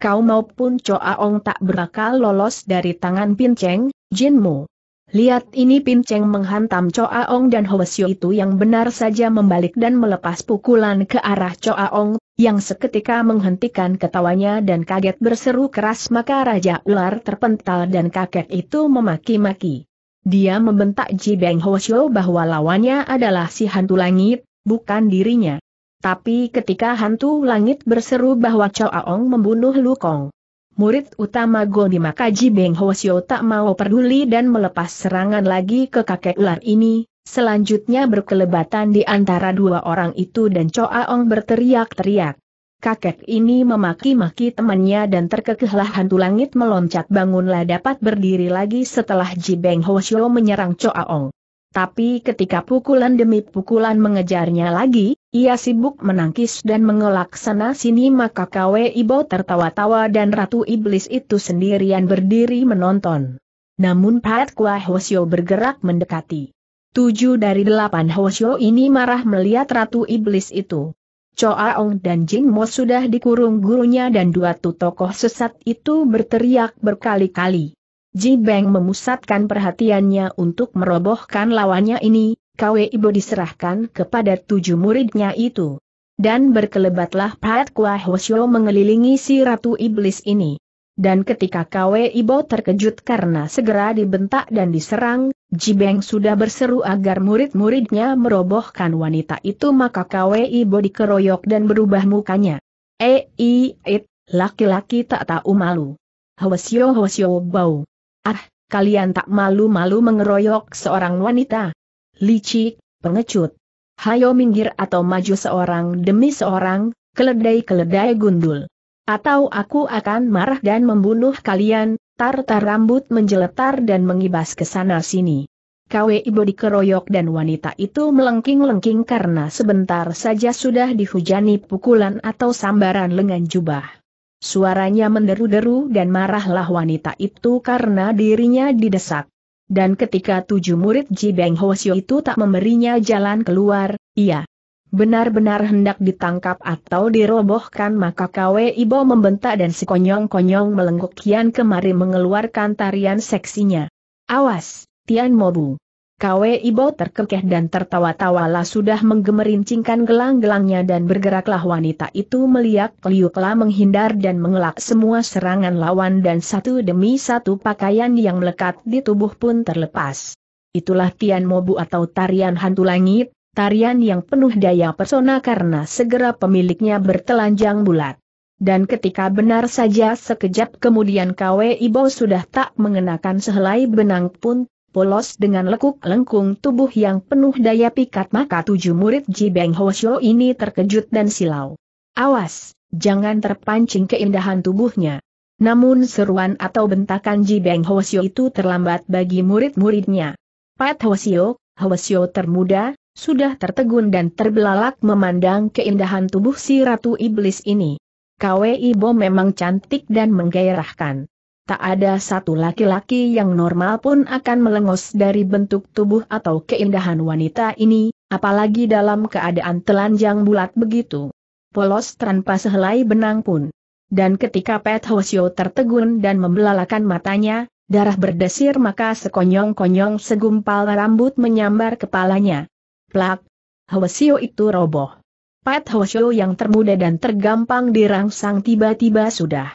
Kau maupun Choaong tak berakal lolos dari tangan Pinceng, Jinmu. Lihat ini Pinceng menghantam Choaong dan Hoesio itu yang benar saja membalik dan melepas pukulan ke arah Choaong, yang seketika menghentikan ketawanya dan kaget berseru keras maka Raja Ular terpental dan kaget itu memaki-maki. Dia membentak Ji Beng Hoesio bahwa lawannya adalah si hantu langit, bukan dirinya. Tapi ketika hantu langit berseru bahwa Choaong membunuh Lu Kong. Murid utama Goni Makaji Beng Hwasyo tak mau peduli dan melepas serangan lagi ke kakek ular ini, selanjutnya berkelebatan di antara dua orang itu dan Choa Ong berteriak-teriak. Kakek ini memaki-maki temannya dan terkekehlah hantu langit meloncat bangunlah dapat berdiri lagi setelah Ji Beng Hwasyo menyerang Choa Ong. Tapi ketika pukulan demi pukulan mengejarnya lagi, ia sibuk menangkis dan mengelak sana sini maka Kwe Ibo tertawa-tawa dan Ratu Iblis itu sendirian berdiri menonton. Namun Pat Kwa bergerak mendekati. Tujuh dari delapan Hosyo ini marah melihat Ratu Iblis itu. Choaong dan Jin Mo sudah dikurung gurunya dan dua tu tokoh sesat itu berteriak berkali-kali. Ji Beng memusatkan perhatiannya untuk merobohkan lawannya ini, Kwe Ibo diserahkan kepada tujuh muridnya itu. Dan berkelebatlah Pat Kwa Hwasyo mengelilingi si Ratu Iblis ini. Dan ketika Kwe Ibo terkejut karena segera dibentak dan diserang, Ji Beng sudah berseru agar murid-muridnya merobohkan wanita itu maka Kwe Ibo dikeroyok dan berubah mukanya. Eh, it, laki-laki tak tahu malu. Hwasyo Hwasyo Bau. Ah, kalian tak malu-malu mengeroyok seorang wanita. Licik, pengecut. Hayo minggir atau maju seorang demi seorang, keledai-keledai gundul. Atau aku akan marah dan membunuh kalian, tartar rambut menjeletar dan mengibas ke sana-sini. KW ibu dikeroyok dan wanita itu melengking-lengking karena sebentar saja sudah dihujani pukulan atau sambaran lengan jubah. Suaranya menderu-deru dan marahlah wanita itu karena dirinya didesak. Dan ketika tujuh murid Ji Beng Hosyo itu tak memberinya jalan keluar, ia benar-benar hendak ditangkap atau dirobohkan maka Kwe Ibo membentak dan sekonyong-konyong melengkuk kian kemari mengeluarkan tarian seksinya. Awas, Tian Mobu! KW Ibo terkekeh dan tertawa-tawalah sudah menggemerincingkan gelang-gelangnya dan bergeraklah wanita itu meliak-liuklah menghindar dan mengelak semua serangan lawan dan satu demi satu pakaian yang melekat di tubuh pun terlepas. Itulah Tian Mobu atau tarian hantu langit, tarian yang penuh daya persona karena segera pemiliknya bertelanjang bulat. Dan ketika benar saja sekejap kemudian KW Ibo sudah tak mengenakan sehelai benang pun, polos dengan lekuk lengkung tubuh yang penuh daya pikat maka tujuh murid Ji Beng Hosyo ini terkejut dan silau. Awas, jangan terpancing keindahan tubuhnya. Namun seruan atau bentakan Ji Beng Hosyo itu terlambat bagi murid-muridnya. Pat Hosyo, Hosyo termuda, sudah tertegun dan terbelalak memandang keindahan tubuh si Ratu Iblis ini. Kwei Bo memang cantik dan menggairahkan tak ada satu laki-laki yang normal pun akan melengos dari bentuk tubuh atau keindahan wanita ini, apalagi dalam keadaan telanjang bulat begitu. Polos tanpa sehelai benang pun. Dan ketika Pet Hoshio tertegun dan membelalakan matanya, darah berdesir maka sekonyong-konyong segumpal rambut menyambar kepalanya. Plak! Hoshio itu roboh. Pet Hoshio yang termuda dan tergampang dirangsang tiba-tiba sudah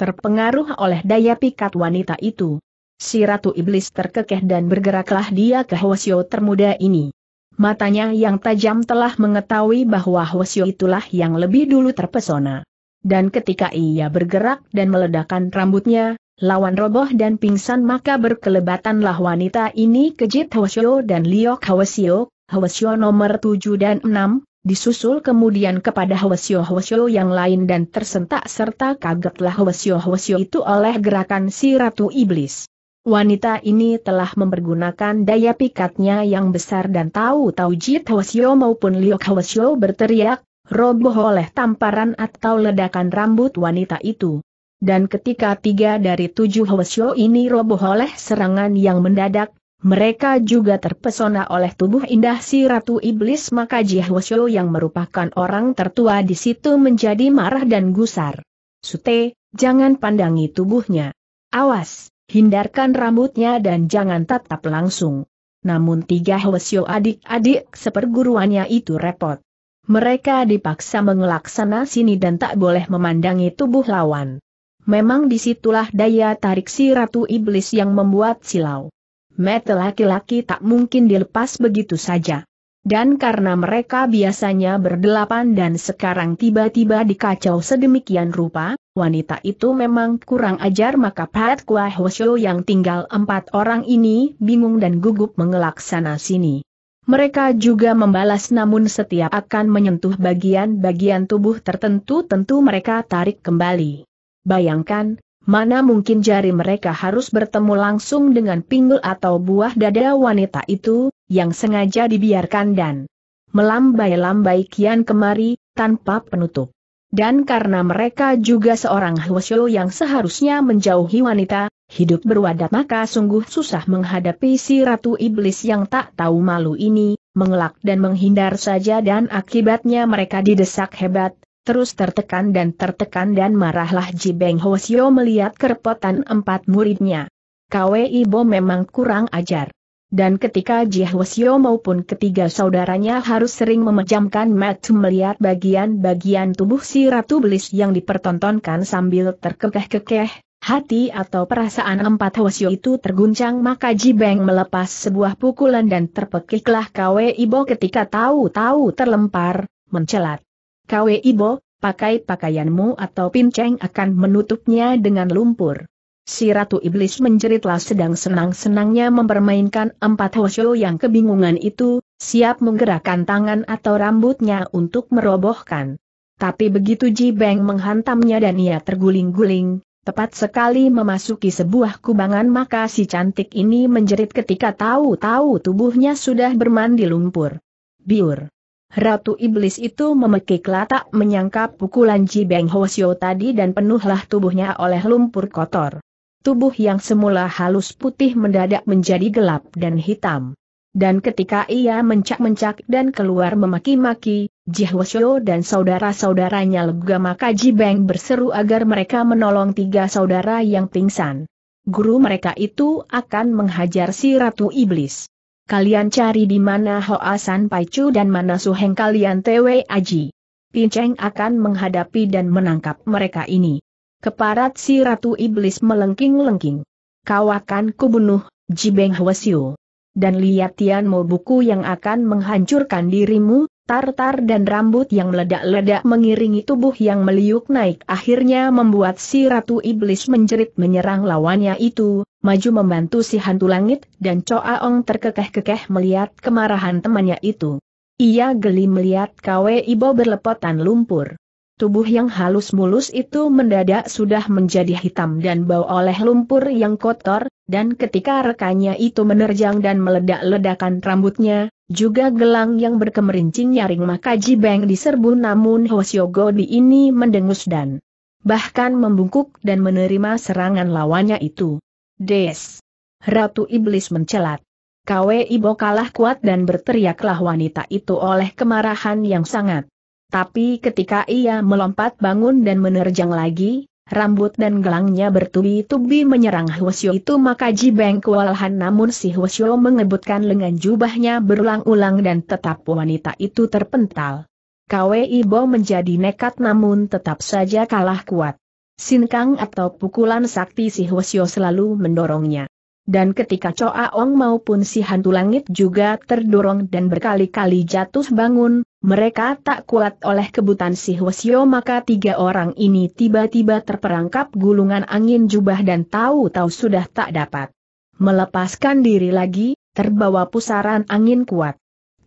terpengaruh oleh daya pikat wanita itu. Si Ratu Iblis terkekeh dan bergeraklah dia ke Hwasyo termuda ini. Matanya yang tajam telah mengetahui bahwa Hwasyo itulah yang lebih dulu terpesona. Dan ketika ia bergerak dan meledakkan rambutnya, lawan roboh dan pingsan maka berkelebatanlah wanita ini kejit Hwasyo dan Liok Hwasyo, Hwasyo nomor 7 dan 6, Disusul kemudian kepada Hwasyo-Hwasyo yang lain dan tersentak serta kagetlah Hwasyo-Hwasyo itu oleh gerakan si Ratu Iblis. Wanita ini telah mempergunakan daya pikatnya yang besar dan tahu-tahu Jit Hwasyo maupun Liok Hwasyo berteriak, roboh oleh tamparan atau ledakan rambut wanita itu. Dan ketika tiga dari tujuh Hwasyo ini roboh oleh serangan yang mendadak, mereka juga terpesona oleh tubuh indah si Ratu Iblis maka Jihwasyo yang merupakan orang tertua di situ menjadi marah dan gusar. Sute, jangan pandangi tubuhnya. Awas, hindarkan rambutnya dan jangan tatap langsung. Namun tiga Hwasyo adik-adik seperguruannya itu repot. Mereka dipaksa mengelak sana sini dan tak boleh memandangi tubuh lawan. Memang disitulah daya tarik si Ratu Iblis yang membuat silau mata laki-laki tak mungkin dilepas begitu saja. Dan karena mereka biasanya berdelapan dan sekarang tiba-tiba dikacau sedemikian rupa, wanita itu memang kurang ajar maka Pat Kua Hoshio yang tinggal empat orang ini bingung dan gugup mengelak sana sini. Mereka juga membalas namun setiap akan menyentuh bagian-bagian tubuh tertentu tentu mereka tarik kembali. Bayangkan, Mana mungkin jari mereka harus bertemu langsung dengan pinggul atau buah dada wanita itu, yang sengaja dibiarkan dan melambai-lambai kian kemari, tanpa penutup. Dan karena mereka juga seorang Hwasyo yang seharusnya menjauhi wanita, hidup berwadat maka sungguh susah menghadapi si Ratu Iblis yang tak tahu malu ini, mengelak dan menghindar saja dan akibatnya mereka didesak hebat, terus tertekan dan tertekan dan marahlah Ji Beng Hosio melihat kerepotan empat muridnya. Kwe Ibo memang kurang ajar. Dan ketika Ji Hosio maupun ketiga saudaranya harus sering memejamkan mata melihat bagian-bagian tubuh si Ratu Belis yang dipertontonkan sambil terkekeh-kekeh, Hati atau perasaan empat Hwasyo itu terguncang maka Ji Beng melepas sebuah pukulan dan terpekiklah Kwe Ibo ketika tahu-tahu terlempar, mencelat. Kwe Ibo, pakai pakaianmu atau pinceng akan menutupnya dengan lumpur. Si Ratu Iblis menjeritlah sedang senang-senangnya mempermainkan empat hosyo yang kebingungan itu, siap menggerakkan tangan atau rambutnya untuk merobohkan. Tapi begitu Ji Beng menghantamnya dan ia terguling-guling, Tepat sekali memasuki sebuah kubangan maka si cantik ini menjerit ketika tahu-tahu tubuhnya sudah bermandi lumpur. Biur. Ratu Iblis itu memekik latak menyangkap pukulan Ji Beng Hosio tadi dan penuhlah tubuhnya oleh lumpur kotor. Tubuh yang semula halus putih mendadak menjadi gelap dan hitam. Dan ketika ia mencak-mencak dan keluar memaki-maki, Ji Hosio dan saudara-saudaranya lega maka Ji Beng berseru agar mereka menolong tiga saudara yang pingsan. Guru mereka itu akan menghajar si Ratu Iblis. Kalian cari di mana Hoasan, San dan mana Suheng kalian Tewe Aji. Pinceng akan menghadapi dan menangkap mereka ini. Keparat si Ratu Iblis melengking-lengking. Kau akan kubunuh, Jibeng Hwasyu. Dan lihat mobuku buku yang akan menghancurkan dirimu, tartar dan rambut yang meledak-ledak mengiringi tubuh yang meliuk naik akhirnya membuat si Ratu Iblis menjerit menyerang lawannya itu, maju membantu si hantu langit dan Coaong Ong terkekeh-kekeh melihat kemarahan temannya itu. Ia geli melihat Kwe Ibo berlepotan lumpur. Tubuh yang halus mulus itu mendadak sudah menjadi hitam dan bau oleh lumpur yang kotor, dan ketika rekannya itu menerjang dan meledak-ledakan rambutnya, juga gelang yang berkemerincing nyaring maka Jibeng diserbu namun Hosyogo di ini mendengus dan bahkan membungkuk dan menerima serangan lawannya itu. Des. Ratu Iblis mencelat. Kwe Ibo kalah kuat dan berteriaklah wanita itu oleh kemarahan yang sangat. Tapi ketika ia melompat bangun dan menerjang lagi, rambut dan gelangnya bertubi-tubi menyerang Hwasyo itu maka Jibeng kewalahan namun si Hwasyo mengebutkan lengan jubahnya berulang-ulang dan tetap wanita itu terpental. Kwe Ibo menjadi nekat namun tetap saja kalah kuat. Sinkang atau pukulan sakti si Hwasyo selalu mendorongnya. Dan ketika Choa Ong maupun si hantu langit juga terdorong dan berkali-kali jatuh bangun, mereka tak kuat oleh kebutan si Hwasyo maka tiga orang ini tiba-tiba terperangkap gulungan angin jubah dan tahu-tahu sudah tak dapat. Melepaskan diri lagi, terbawa pusaran angin kuat.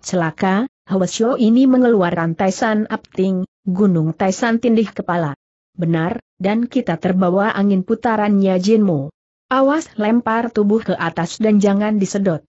Celaka, Hwasyo ini mengeluarkan Taisan Apting, Gunung Taisan tindih kepala. Benar, dan kita terbawa angin putarannya Jinmu. Awas lempar tubuh ke atas dan jangan disedot.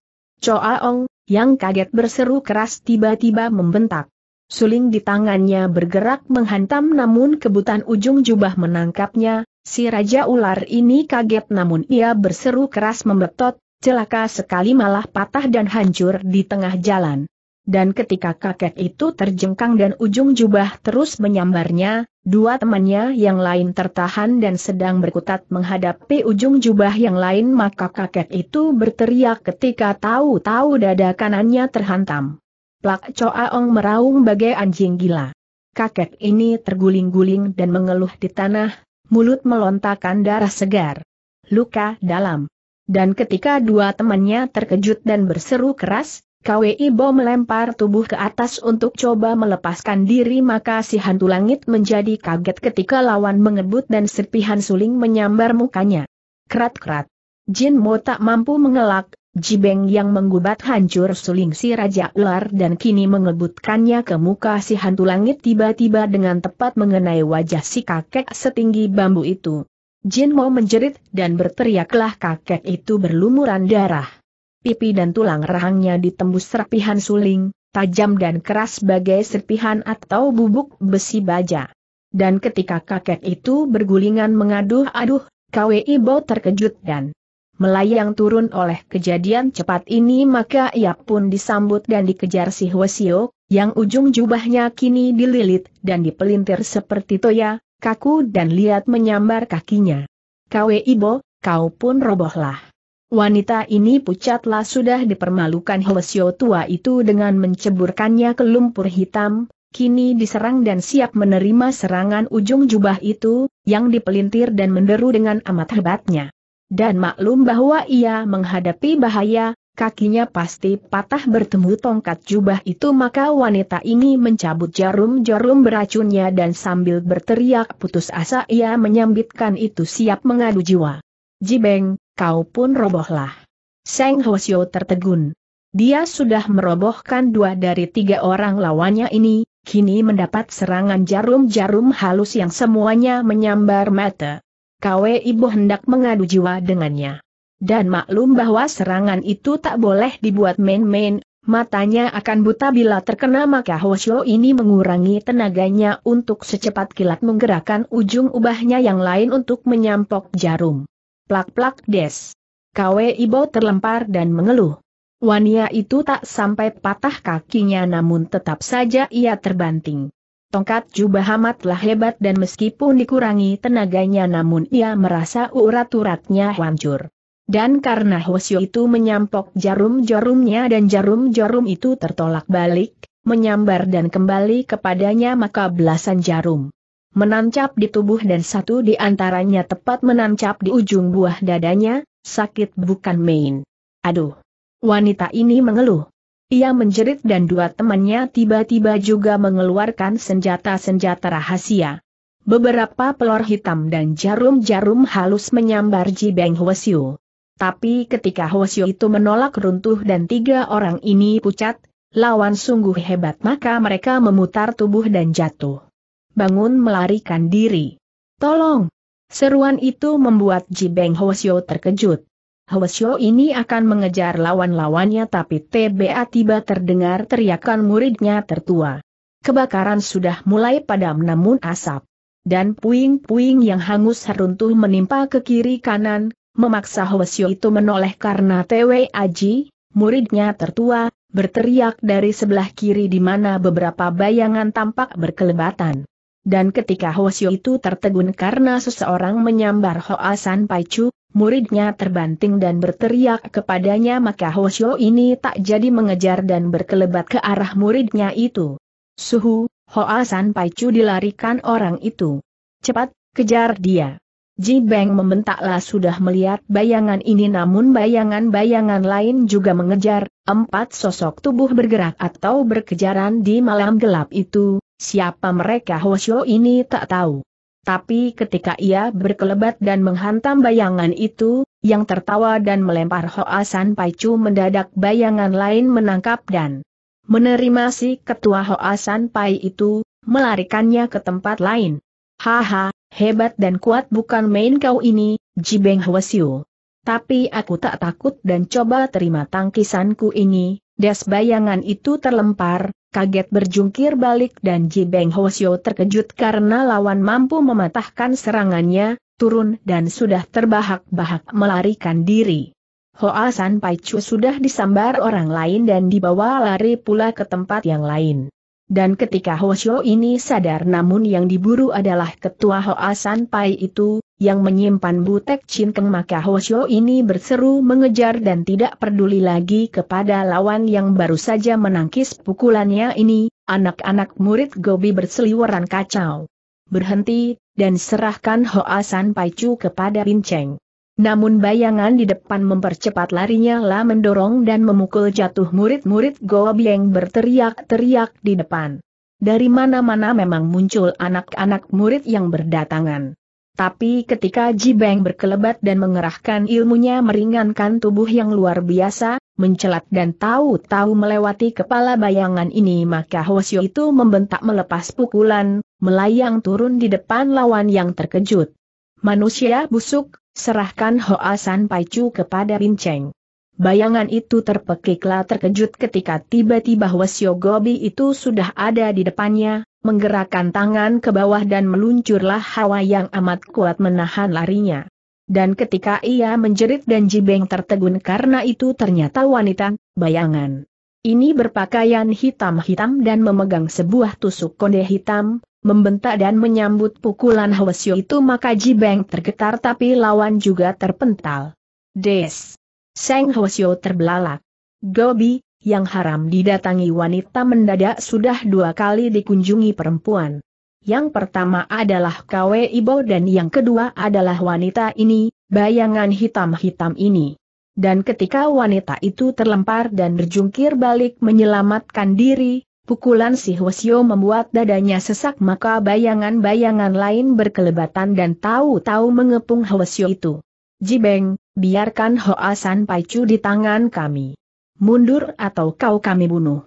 Choaong, yang kaget berseru keras tiba-tiba membentak. Suling di tangannya bergerak menghantam namun kebutan ujung jubah menangkapnya, si Raja Ular ini kaget namun ia berseru keras membetot, celaka sekali malah patah dan hancur di tengah jalan dan ketika kakek itu terjengkang dan ujung jubah terus menyambarnya, dua temannya yang lain tertahan dan sedang berkutat menghadapi ujung jubah yang lain maka kakek itu berteriak ketika tahu-tahu dada kanannya terhantam. Plak Coaong meraung bagai anjing gila. Kakek ini terguling-guling dan mengeluh di tanah, mulut melontarkan darah segar. Luka dalam. Dan ketika dua temannya terkejut dan berseru keras, KWI Bo melempar tubuh ke atas untuk coba melepaskan diri maka si hantu langit menjadi kaget ketika lawan mengebut dan serpihan suling menyambar mukanya. Kerat-kerat. Jin Mo tak mampu mengelak, Jibeng yang menggubat hancur suling si Raja Ular dan kini mengebutkannya ke muka si hantu langit tiba-tiba dengan tepat mengenai wajah si kakek setinggi bambu itu. Jin Mo menjerit dan berteriaklah kakek itu berlumuran darah pipi dan tulang rahangnya ditembus serpihan suling, tajam dan keras bagai serpihan atau bubuk besi baja. Dan ketika kakek itu bergulingan mengaduh-aduh, KWI terkejut dan melayang turun oleh kejadian cepat ini maka ia pun disambut dan dikejar si Hwasio, yang ujung jubahnya kini dililit dan dipelintir seperti toya, kaku dan lihat menyambar kakinya. Kwe Ibo, kau pun robohlah. Wanita ini pucatlah sudah dipermalukan Hwasyo tua itu dengan menceburkannya ke lumpur hitam, kini diserang dan siap menerima serangan ujung jubah itu, yang dipelintir dan menderu dengan amat hebatnya. Dan maklum bahwa ia menghadapi bahaya, kakinya pasti patah bertemu tongkat jubah itu maka wanita ini mencabut jarum-jarum beracunnya dan sambil berteriak putus asa ia menyambitkan itu siap mengadu jiwa. Jibeng, kau pun robohlah. Seng Hosio tertegun. Dia sudah merobohkan dua dari tiga orang lawannya ini, kini mendapat serangan jarum-jarum halus yang semuanya menyambar mata. Kwe Ibu hendak mengadu jiwa dengannya. Dan maklum bahwa serangan itu tak boleh dibuat main-main, matanya akan buta bila terkena maka Hosyo ini mengurangi tenaganya untuk secepat kilat menggerakkan ujung ubahnya yang lain untuk menyampok jarum. Plak-plak des. Kwe Ibo terlempar dan mengeluh. Wania itu tak sampai patah kakinya namun tetap saja ia terbanting. Tongkat jubah amatlah hebat dan meskipun dikurangi tenaganya namun ia merasa urat-uratnya hancur. Dan karena Hosyo itu menyampok jarum-jarumnya dan jarum-jarum itu tertolak balik, menyambar dan kembali kepadanya maka belasan jarum menancap di tubuh dan satu di antaranya tepat menancap di ujung buah dadanya, sakit bukan main. Aduh! Wanita ini mengeluh. Ia menjerit dan dua temannya tiba-tiba juga mengeluarkan senjata-senjata rahasia. Beberapa pelor hitam dan jarum-jarum halus menyambar Jibeng Hwasyu. Tapi ketika Hwasyu itu menolak runtuh dan tiga orang ini pucat, lawan sungguh hebat maka mereka memutar tubuh dan jatuh bangun melarikan diri. Tolong! Seruan itu membuat Ji Beng Hwasyo terkejut. Hwasyo ini akan mengejar lawan-lawannya tapi TBA tiba terdengar teriakan muridnya tertua. Kebakaran sudah mulai padam namun asap. Dan puing-puing yang hangus runtuh menimpa ke kiri kanan, memaksa Hwasyo itu menoleh karena TW Aji, muridnya tertua, berteriak dari sebelah kiri di mana beberapa bayangan tampak berkelebatan dan ketika Hosyo itu tertegun karena seseorang menyambar Hoa San Paichu, muridnya terbanting dan berteriak kepadanya maka Hosyo ini tak jadi mengejar dan berkelebat ke arah muridnya itu. Suhu, Hoa San Paichu dilarikan orang itu. Cepat, kejar dia. Ji Beng membentaklah sudah melihat bayangan ini namun bayangan-bayangan lain juga mengejar, empat sosok tubuh bergerak atau berkejaran di malam gelap itu, Siapa mereka Hoshio ini tak tahu. Tapi ketika ia berkelebat dan menghantam bayangan itu, yang tertawa dan melempar Hoa San Paicu mendadak bayangan lain menangkap dan menerima si ketua Hoa Pai itu, melarikannya ke tempat lain. Haha, hebat dan kuat bukan main kau ini, Jibeng Hwasyu. Tapi aku tak takut dan coba terima tangkisanku ini, Das bayangan itu terlempar, kaget berjungkir balik dan Ji Beng Hosyo terkejut karena lawan mampu mematahkan serangannya, turun dan sudah terbahak-bahak melarikan diri. Hoa San Pai Chu sudah disambar orang lain dan dibawa lari pula ke tempat yang lain. Dan ketika Hosyo ini sadar namun yang diburu adalah ketua Hoa San Pai itu, yang menyimpan butek cinkeng maka Hoshio ini berseru mengejar dan tidak peduli lagi kepada lawan yang baru saja menangkis pukulannya ini, anak-anak murid Gobi berseliweran kacau. Berhenti, dan serahkan Hoa San Paicu kepada Cheng. Namun bayangan di depan mempercepat larinya lah mendorong dan memukul jatuh murid-murid Gobi yang berteriak-teriak di depan. Dari mana-mana memang muncul anak-anak murid yang berdatangan. Tapi ketika Ji Beng berkelebat dan mengerahkan ilmunya meringankan tubuh yang luar biasa, mencelat dan tahu-tahu melewati kepala bayangan ini maka Hwasyo itu membentak melepas pukulan, melayang turun di depan lawan yang terkejut. Manusia busuk, serahkan Hoa San Paicu kepada Cheng. Bayangan itu terpekiklah terkejut ketika tiba-tiba Hwasyo Gobi itu sudah ada di depannya, menggerakkan tangan ke bawah dan meluncurlah hawa yang amat kuat menahan larinya. Dan ketika ia menjerit dan jibeng tertegun karena itu ternyata wanita, bayangan. Ini berpakaian hitam-hitam dan memegang sebuah tusuk konde hitam, membentak dan menyambut pukulan Hwasyo itu maka jibeng tergetar tapi lawan juga terpental. Des! Seng Hwasyo terbelalak. Gobi, yang haram didatangi wanita mendadak sudah dua kali dikunjungi perempuan. Yang pertama adalah KW Ibo dan yang kedua adalah wanita ini, bayangan hitam-hitam ini. Dan ketika wanita itu terlempar dan berjungkir balik menyelamatkan diri, Pukulan si Hwasyo membuat dadanya sesak maka bayangan-bayangan lain berkelebatan dan tahu-tahu mengepung Hwasyo itu. Jibeng, biarkan Hoa San Paicu di tangan kami mundur atau kau kami bunuh.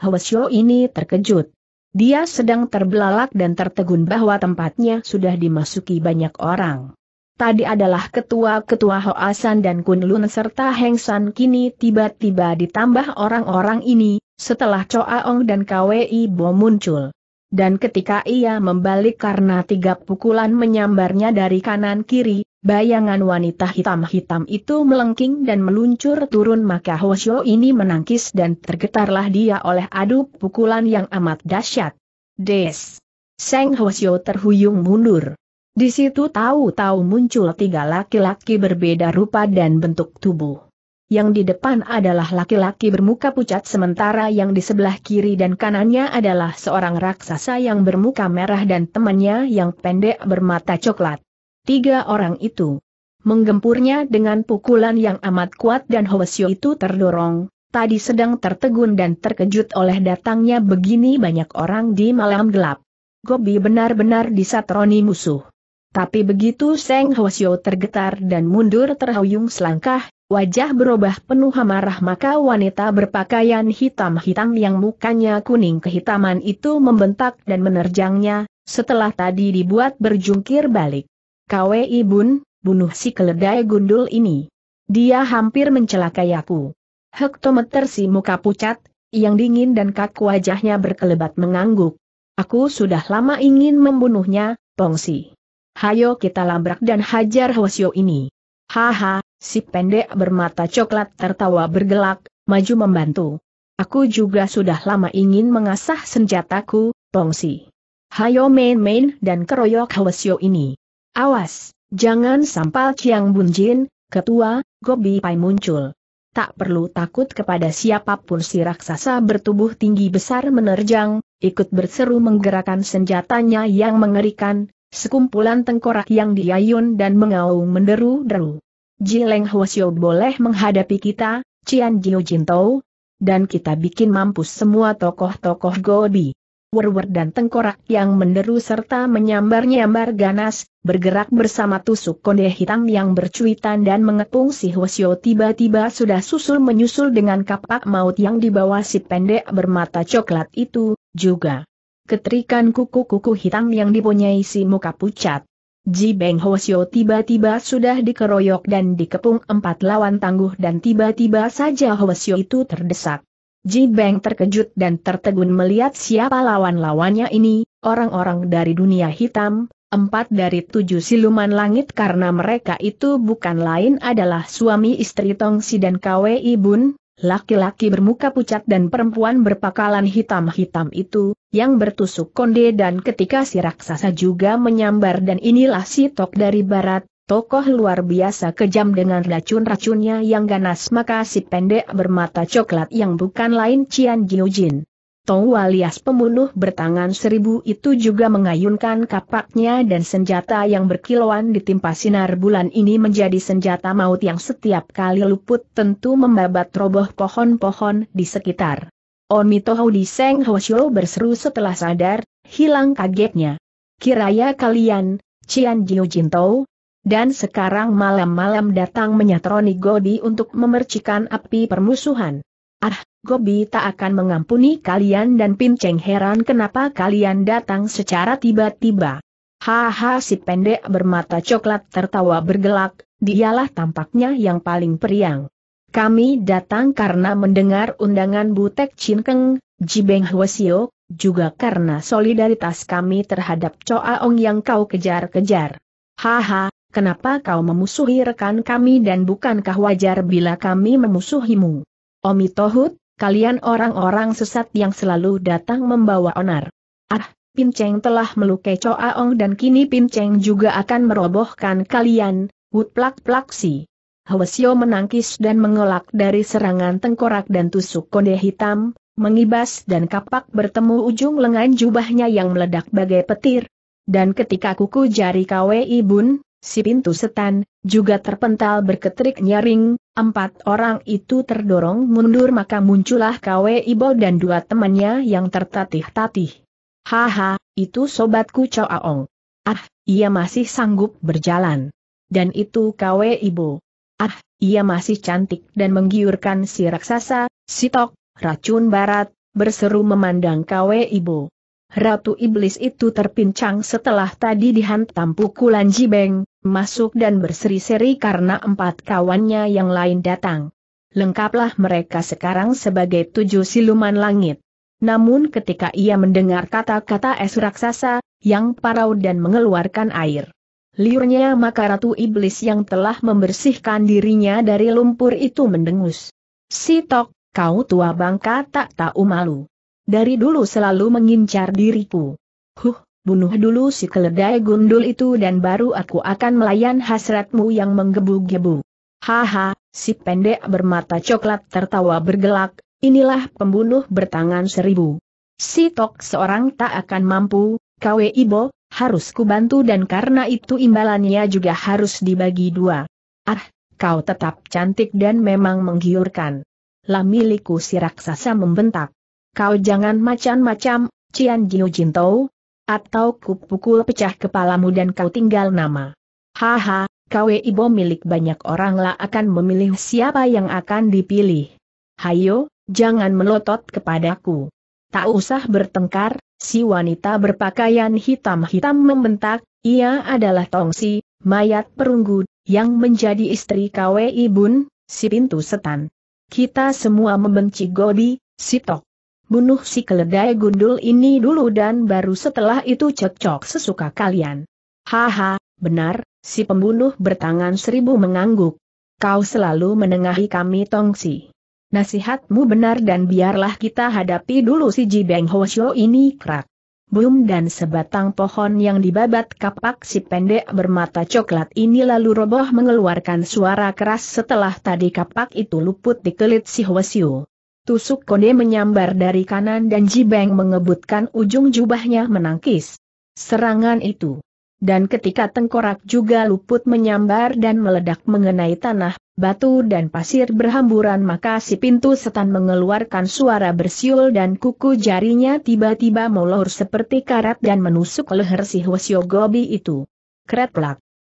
Hwasyo ini terkejut. Dia sedang terbelalak dan tertegun bahwa tempatnya sudah dimasuki banyak orang. Tadi adalah ketua-ketua Hoasan dan Kunlun serta Heng San kini tiba-tiba ditambah orang-orang ini, setelah Choaong dan KWI Bo muncul. Dan ketika ia membalik karena tiga pukulan menyambarnya dari kanan kiri, Bayangan wanita hitam-hitam itu melengking dan meluncur turun maka Hoshio ini menangkis dan tergetarlah dia oleh adu pukulan yang amat dahsyat. Des! Seng Hoshio terhuyung mundur. Di situ tahu-tahu muncul tiga laki-laki berbeda rupa dan bentuk tubuh. Yang di depan adalah laki-laki bermuka pucat sementara yang di sebelah kiri dan kanannya adalah seorang raksasa yang bermuka merah dan temannya yang pendek bermata coklat. Tiga orang itu menggempurnya dengan pukulan yang amat kuat dan Hoesyo itu terdorong, tadi sedang tertegun dan terkejut oleh datangnya begini banyak orang di malam gelap. Gobi benar-benar disatroni musuh. Tapi begitu Seng Hoesyo tergetar dan mundur terhuyung selangkah, wajah berubah penuh amarah maka wanita berpakaian hitam-hitam yang mukanya kuning kehitaman itu membentak dan menerjangnya, setelah tadi dibuat berjungkir balik. KWI Bun, bunuh si keledai gundul ini. Dia hampir mencelakai aku. Hektometer si muka pucat, yang dingin dan kaku wajahnya berkelebat mengangguk. Aku sudah lama ingin membunuhnya, Pongsi. Hayo kita labrak dan hajar Hwasyo ini. Haha, si pendek bermata coklat tertawa bergelak, maju membantu. Aku juga sudah lama ingin mengasah senjataku, Pongsi. Hayo main-main dan keroyok Hwasyo ini. Awas, jangan sampal Chiang Bunjin, ketua, Gobi Pai muncul. Tak perlu takut kepada siapapun si raksasa bertubuh tinggi besar menerjang, ikut berseru menggerakkan senjatanya yang mengerikan, sekumpulan tengkorak yang diayun dan mengaung menderu-deru. Jileng Hwasyo boleh menghadapi kita, Cian Jiu Jintau, dan kita bikin mampus semua tokoh-tokoh Gobi werwer dan tengkorak yang menderu serta menyambar-nyambar ganas, bergerak bersama tusuk konde hitam yang bercuitan dan mengepung si Hwasyo tiba-tiba sudah susul menyusul dengan kapak maut yang dibawa si pendek bermata coklat itu, juga. Ketrikan kuku-kuku hitam yang dipunyai si muka pucat. Ji Beng Hwasyo tiba-tiba sudah dikeroyok dan dikepung empat lawan tangguh dan tiba-tiba saja Hwasyo itu terdesak. Ji Beng terkejut dan tertegun melihat siapa lawan-lawannya ini, orang-orang dari dunia hitam, empat dari tujuh siluman langit karena mereka itu bukan lain adalah suami istri Tong Si dan Kwe Ibun, laki-laki bermuka pucat dan perempuan berpakalan hitam-hitam itu, yang bertusuk konde dan ketika si raksasa juga menyambar dan inilah si Tok dari barat, Tokoh luar biasa kejam dengan racun-racunnya yang ganas maka si pendek bermata coklat yang bukan lain Cian Jiujin. Tong alias pembunuh bertangan seribu itu juga mengayunkan kapaknya dan senjata yang berkilauan ditimpa sinar bulan ini menjadi senjata maut yang setiap kali luput tentu membabat roboh pohon-pohon di sekitar. Oni Toho di Seng Hoshio berseru setelah sadar, hilang kagetnya. Kiraya kalian, Cian Jiu Jintou, dan sekarang malam-malam datang menyatroni Gobi untuk memercikan api permusuhan. Ah, Gobi tak akan mengampuni kalian dan pinceng heran kenapa kalian datang secara tiba-tiba. Haha si pendek bermata coklat tertawa bergelak, dialah tampaknya yang paling periang. Kami datang karena mendengar undangan Butek Cinkeng, Jibeng Hwasio, juga karena solidaritas kami terhadap Choa Ong yang kau kejar-kejar. Haha, kenapa kau memusuhi rekan kami dan bukankah wajar bila kami memusuhimu? Omi Tohut, kalian orang-orang sesat yang selalu datang membawa onar. Ah, Pinceng telah melukai Ong dan kini Pinceng juga akan merobohkan kalian, wutplak Plaksi. Hwasyo menangkis dan mengelak dari serangan tengkorak dan tusuk konde hitam, mengibas dan kapak bertemu ujung lengan jubahnya yang meledak bagai petir. Dan ketika kuku jari Kwe Ibun, Si pintu setan, juga terpental berketrik nyaring, empat orang itu terdorong mundur maka muncullah KW Ibo dan dua temannya yang tertatih-tatih. Haha, itu sobatku Chow Aong. Ah, ia masih sanggup berjalan. Dan itu KW Ibo. Ah, ia masih cantik dan menggiurkan si raksasa, si tok, racun barat, berseru memandang KW Ibo. Ratu Iblis itu terpincang setelah tadi dihantam pukulan jibeng, masuk dan berseri-seri karena empat kawannya yang lain datang. Lengkaplah mereka sekarang sebagai tujuh siluman langit. Namun ketika ia mendengar kata-kata es raksasa, yang parau dan mengeluarkan air. Liurnya maka Ratu Iblis yang telah membersihkan dirinya dari lumpur itu mendengus. Sitok, kau tua bangka tak tahu malu. Dari dulu selalu mengincar diriku. Huh, bunuh dulu si keledai gundul itu dan baru aku akan melayan hasratmu yang menggebu-gebu. Haha, si pendek bermata coklat tertawa bergelak, inilah pembunuh bertangan seribu. Si Tok seorang tak akan mampu, kawe Ibo, harus kubantu dan karena itu imbalannya juga harus dibagi dua. Ah, kau tetap cantik dan memang menggiurkan. Lamiliku si raksasa membentak. Kau jangan macam-macam, Cian Jiu Jintou, atau kupukul pecah kepalamu dan kau tinggal nama. Haha, kau Ibo milik banyak orang lah akan memilih siapa yang akan dipilih. Hayo, jangan melotot kepadaku. Tak usah bertengkar, si wanita berpakaian hitam-hitam membentak, ia adalah Tongsi, mayat perunggu, yang menjadi istri kau Ibun, si pintu setan. Kita semua membenci Gobi, si Tok bunuh si keledai gundul ini dulu dan baru setelah itu cekcok sesuka kalian. Haha, benar, si pembunuh bertangan seribu mengangguk. Kau selalu menengahi kami Tongsi. Nasihatmu benar dan biarlah kita hadapi dulu si Jibeng Hoshio ini krak. Bum dan sebatang pohon yang dibabat kapak si pendek bermata coklat ini lalu roboh mengeluarkan suara keras setelah tadi kapak itu luput di kulit si Hwasyu. Tusuk kode menyambar dari kanan dan Jibeng mengebutkan ujung jubahnya menangkis. Serangan itu. Dan ketika tengkorak juga luput menyambar dan meledak mengenai tanah, batu dan pasir berhamburan maka si pintu setan mengeluarkan suara bersiul dan kuku jarinya tiba-tiba molor seperti karat dan menusuk leher si Hwasyo Gobi itu. Ji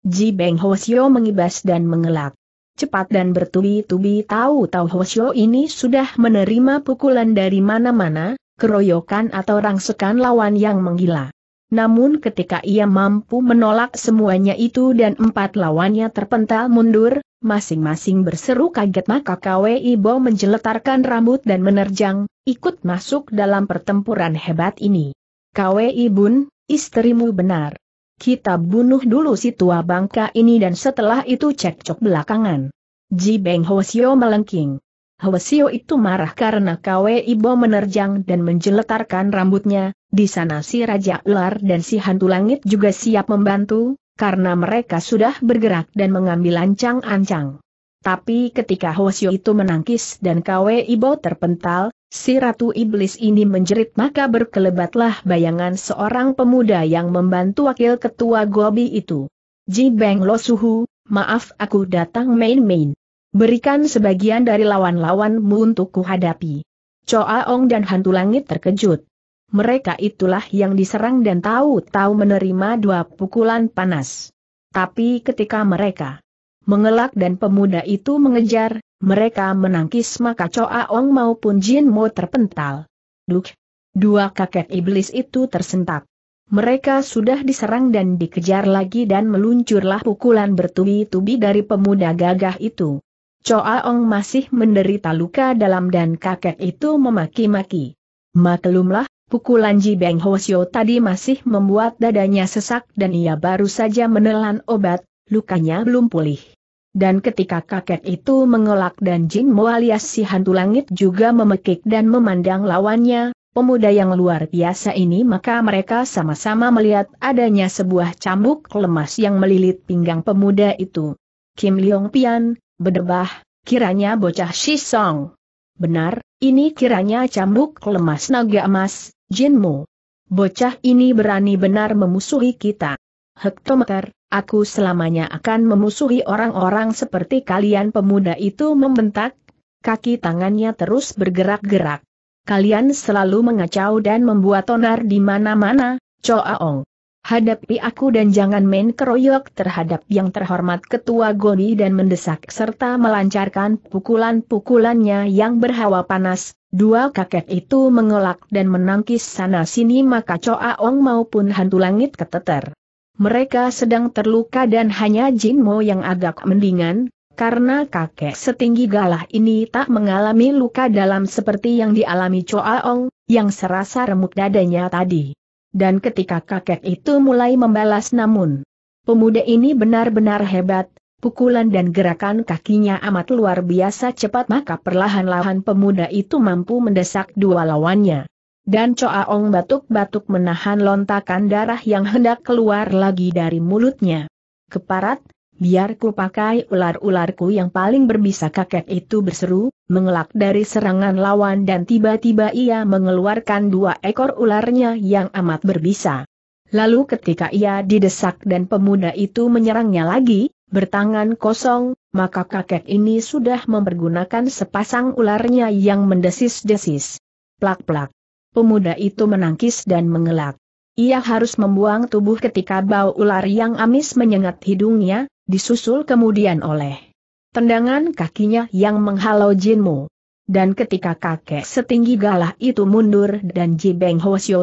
Jibeng Hwasyo mengibas dan mengelak cepat dan bertubi-tubi tahu-tahu Hoshio ini sudah menerima pukulan dari mana-mana, keroyokan atau rangsekan lawan yang menggila. Namun ketika ia mampu menolak semuanya itu dan empat lawannya terpental mundur, masing-masing berseru kaget maka KWI Bo menjeletarkan rambut dan menerjang, ikut masuk dalam pertempuran hebat ini. KWI Bun, istrimu benar. Kita bunuh dulu si tua bangka ini dan setelah itu cekcok belakangan. Ji Beng Hwasio melengking. Hwasio itu marah karena Kwe Ibo menerjang dan menjeletarkan rambutnya, di sana si Raja Ular dan si Hantu Langit juga siap membantu, karena mereka sudah bergerak dan mengambil ancang-ancang. Tapi ketika Hosyo itu menangkis dan Kwe Ibo terpental, si Ratu Iblis ini menjerit maka berkelebatlah bayangan seorang pemuda yang membantu wakil ketua Gobi itu. Ji Beng Lo Suhu, maaf aku datang main-main. Berikan sebagian dari lawan-lawanmu untuk kuhadapi. Choa Ong dan Hantu Langit terkejut. Mereka itulah yang diserang dan tahu-tahu menerima dua pukulan panas. Tapi ketika mereka mengelak dan pemuda itu mengejar, mereka menangkis maka Coa Ong maupun Jin Mo terpental. Duk! Dua kakek iblis itu tersentak. Mereka sudah diserang dan dikejar lagi dan meluncurlah pukulan bertubi-tubi dari pemuda gagah itu. Coa Ong masih menderita luka dalam dan kakek itu memaki-maki. Maklumlah, pukulan Ji Beng Hosyo tadi masih membuat dadanya sesak dan ia baru saja menelan obat, lukanya belum pulih dan ketika kakek itu mengelak dan Jin Mo alias si hantu langit juga memekik dan memandang lawannya, pemuda yang luar biasa ini maka mereka sama-sama melihat adanya sebuah cambuk lemas yang melilit pinggang pemuda itu. Kim Leong Pian, berdebah, kiranya bocah Shi Song. Benar, ini kiranya cambuk lemas naga emas, Jin Mo. Bocah ini berani benar memusuhi kita. Hektometer, Aku selamanya akan memusuhi orang-orang seperti kalian pemuda itu membentak, kaki tangannya terus bergerak-gerak. Kalian selalu mengacau dan membuat onar di mana-mana, Choaong. Hadapi aku dan jangan main keroyok terhadap yang terhormat ketua Goni dan mendesak serta melancarkan pukulan-pukulannya yang berhawa panas. Dua kakek itu mengelak dan menangkis sana-sini maka Choaong maupun hantu langit keteter. Mereka sedang terluka dan hanya Jin Mo yang agak mendingan, karena kakek setinggi galah ini tak mengalami luka dalam seperti yang dialami Choa Ong, yang serasa remuk dadanya tadi. Dan ketika kakek itu mulai membalas namun, pemuda ini benar-benar hebat, pukulan dan gerakan kakinya amat luar biasa cepat maka perlahan-lahan pemuda itu mampu mendesak dua lawannya. Dan coa ong batuk-batuk menahan lontakan darah yang hendak keluar lagi dari mulutnya. Keparat, biar ku pakai ular-ularku yang paling berbisa kakek itu berseru, mengelak dari serangan lawan dan tiba-tiba ia mengeluarkan dua ekor ularnya yang amat berbisa. Lalu ketika ia didesak dan pemuda itu menyerangnya lagi, bertangan kosong, maka kakek ini sudah mempergunakan sepasang ularnya yang mendesis-desis. Plak-plak pemuda itu menangkis dan mengelak. Ia harus membuang tubuh ketika bau ular yang amis menyengat hidungnya, disusul kemudian oleh tendangan kakinya yang menghalau Jinmu. Dan ketika kakek setinggi galah itu mundur dan Ji Beng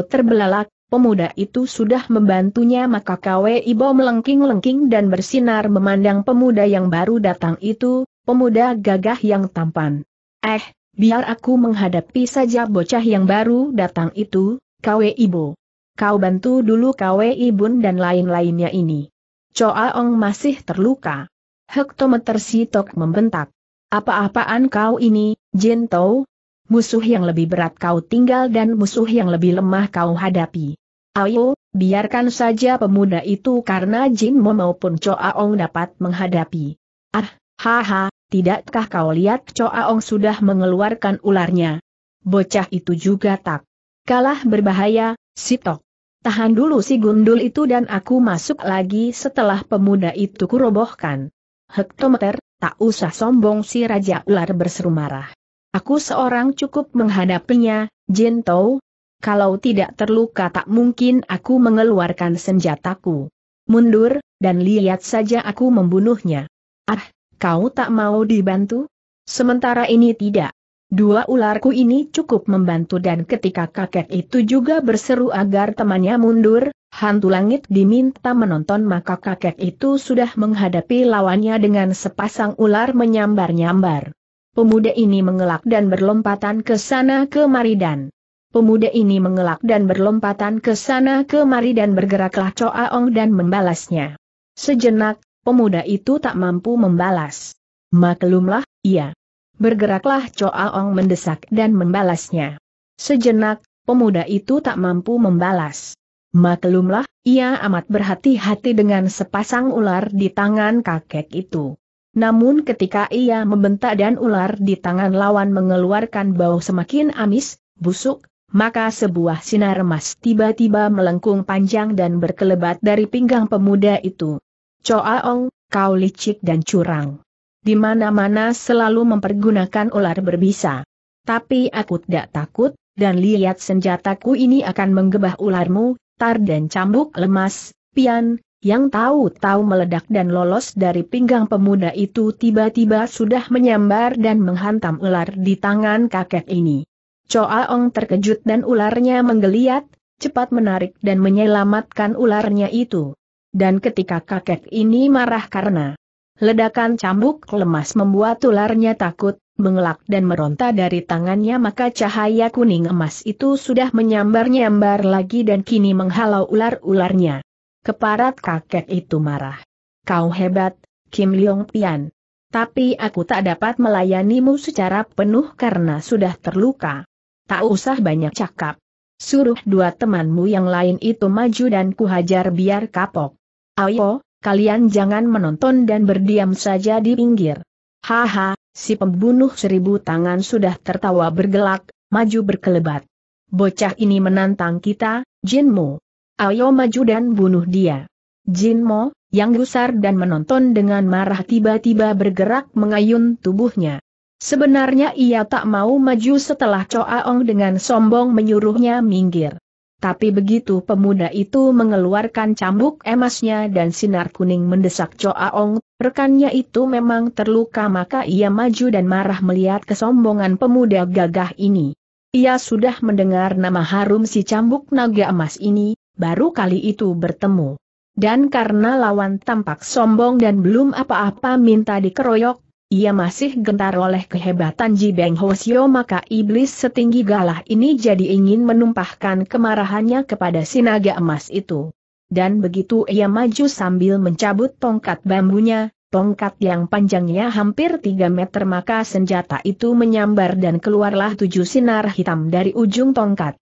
terbelalak, pemuda itu sudah membantunya maka Kwe Ibo melengking-lengking dan bersinar memandang pemuda yang baru datang itu, pemuda gagah yang tampan. Eh, Biar aku menghadapi saja bocah yang baru datang itu, Kwe Ibu. Kau bantu dulu Kwe Ibun dan lain-lainnya ini. Choa Ong masih terluka. Hektometer Tok membentak. Apa-apaan kau ini, Jin Tau? Musuh yang lebih berat kau tinggal dan musuh yang lebih lemah kau hadapi. Ayo, biarkan saja pemuda itu karena Jin Mo maupun Choa Ong dapat menghadapi. Ah, haha, Tidakkah kau lihat Coaong Ong sudah mengeluarkan ularnya? Bocah itu juga tak kalah berbahaya, Sitok. Tahan dulu si gundul itu dan aku masuk lagi setelah pemuda itu kurobohkan. Hektometer, tak usah sombong si Raja Ular berseru marah. Aku seorang cukup menghadapinya, Jento. Kalau tidak terluka tak mungkin aku mengeluarkan senjataku. Mundur, dan lihat saja aku membunuhnya. Ah, Kau tak mau dibantu? Sementara ini tidak. Dua ularku ini cukup membantu dan ketika kakek itu juga berseru agar temannya mundur, hantu langit diminta menonton maka kakek itu sudah menghadapi lawannya dengan sepasang ular menyambar-nyambar. Pemuda ini mengelak dan berlompatan ke sana kemari dan Pemuda ini mengelak dan berlompatan ke sana kemari dan bergeraklah Choa Ong dan membalasnya. Sejenak, pemuda itu tak mampu membalas. Maklumlah, iya. Bergeraklah Choa Ong mendesak dan membalasnya. Sejenak, pemuda itu tak mampu membalas. Maklumlah, ia amat berhati-hati dengan sepasang ular di tangan kakek itu. Namun ketika ia membentak dan ular di tangan lawan mengeluarkan bau semakin amis, busuk, maka sebuah sinar emas tiba-tiba melengkung panjang dan berkelebat dari pinggang pemuda itu. Coaong, kau licik dan curang. Di mana-mana selalu mempergunakan ular berbisa. Tapi aku tidak takut, dan lihat senjataku ini akan menggebah ularmu, tar dan cambuk lemas, pian, yang tahu-tahu meledak dan lolos dari pinggang pemuda itu tiba-tiba sudah menyambar dan menghantam ular di tangan kakek ini. Coaong terkejut dan ularnya menggeliat, cepat menarik dan menyelamatkan ularnya itu dan ketika kakek ini marah karena ledakan cambuk lemas membuat ularnya takut, mengelak dan meronta dari tangannya maka cahaya kuning emas itu sudah menyambar-nyambar lagi dan kini menghalau ular-ularnya. Keparat kakek itu marah. Kau hebat, Kim Leong Pian. Tapi aku tak dapat melayanimu secara penuh karena sudah terluka. Tak usah banyak cakap. Suruh dua temanmu yang lain itu maju dan kuhajar biar kapok. Ayo, kalian jangan menonton dan berdiam saja di pinggir. Haha, si pembunuh seribu tangan sudah tertawa bergelak, maju berkelebat. Bocah ini menantang kita, Jinmo. Ayo maju dan bunuh dia. Jinmo, yang gusar dan menonton dengan marah tiba-tiba bergerak mengayun tubuhnya. Sebenarnya ia tak mau maju setelah Coaong Ong dengan sombong menyuruhnya minggir. Tapi begitu pemuda itu mengeluarkan cambuk emasnya dan sinar kuning mendesak Choaong, rekannya itu memang terluka maka ia maju dan marah melihat kesombongan pemuda gagah ini. Ia sudah mendengar nama harum si cambuk naga emas ini, baru kali itu bertemu. Dan karena lawan tampak sombong dan belum apa-apa minta dikeroyok, ia masih gentar oleh kehebatan Ji Beng Hosio maka iblis setinggi galah ini jadi ingin menumpahkan kemarahannya kepada si naga emas itu. Dan begitu ia maju sambil mencabut tongkat bambunya, tongkat yang panjangnya hampir 3 meter maka senjata itu menyambar dan keluarlah tujuh sinar hitam dari ujung tongkat.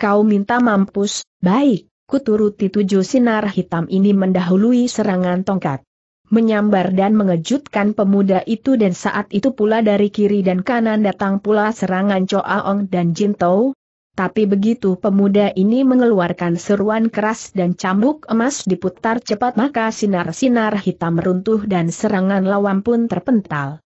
Kau minta mampus, baik, kuturuti tujuh sinar hitam ini mendahului serangan tongkat menyambar dan mengejutkan pemuda itu dan saat itu pula dari kiri dan kanan datang pula serangan Ong dan Jin Tou. Tapi begitu pemuda ini mengeluarkan seruan keras dan cambuk emas diputar cepat maka sinar-sinar hitam runtuh dan serangan lawan pun terpental.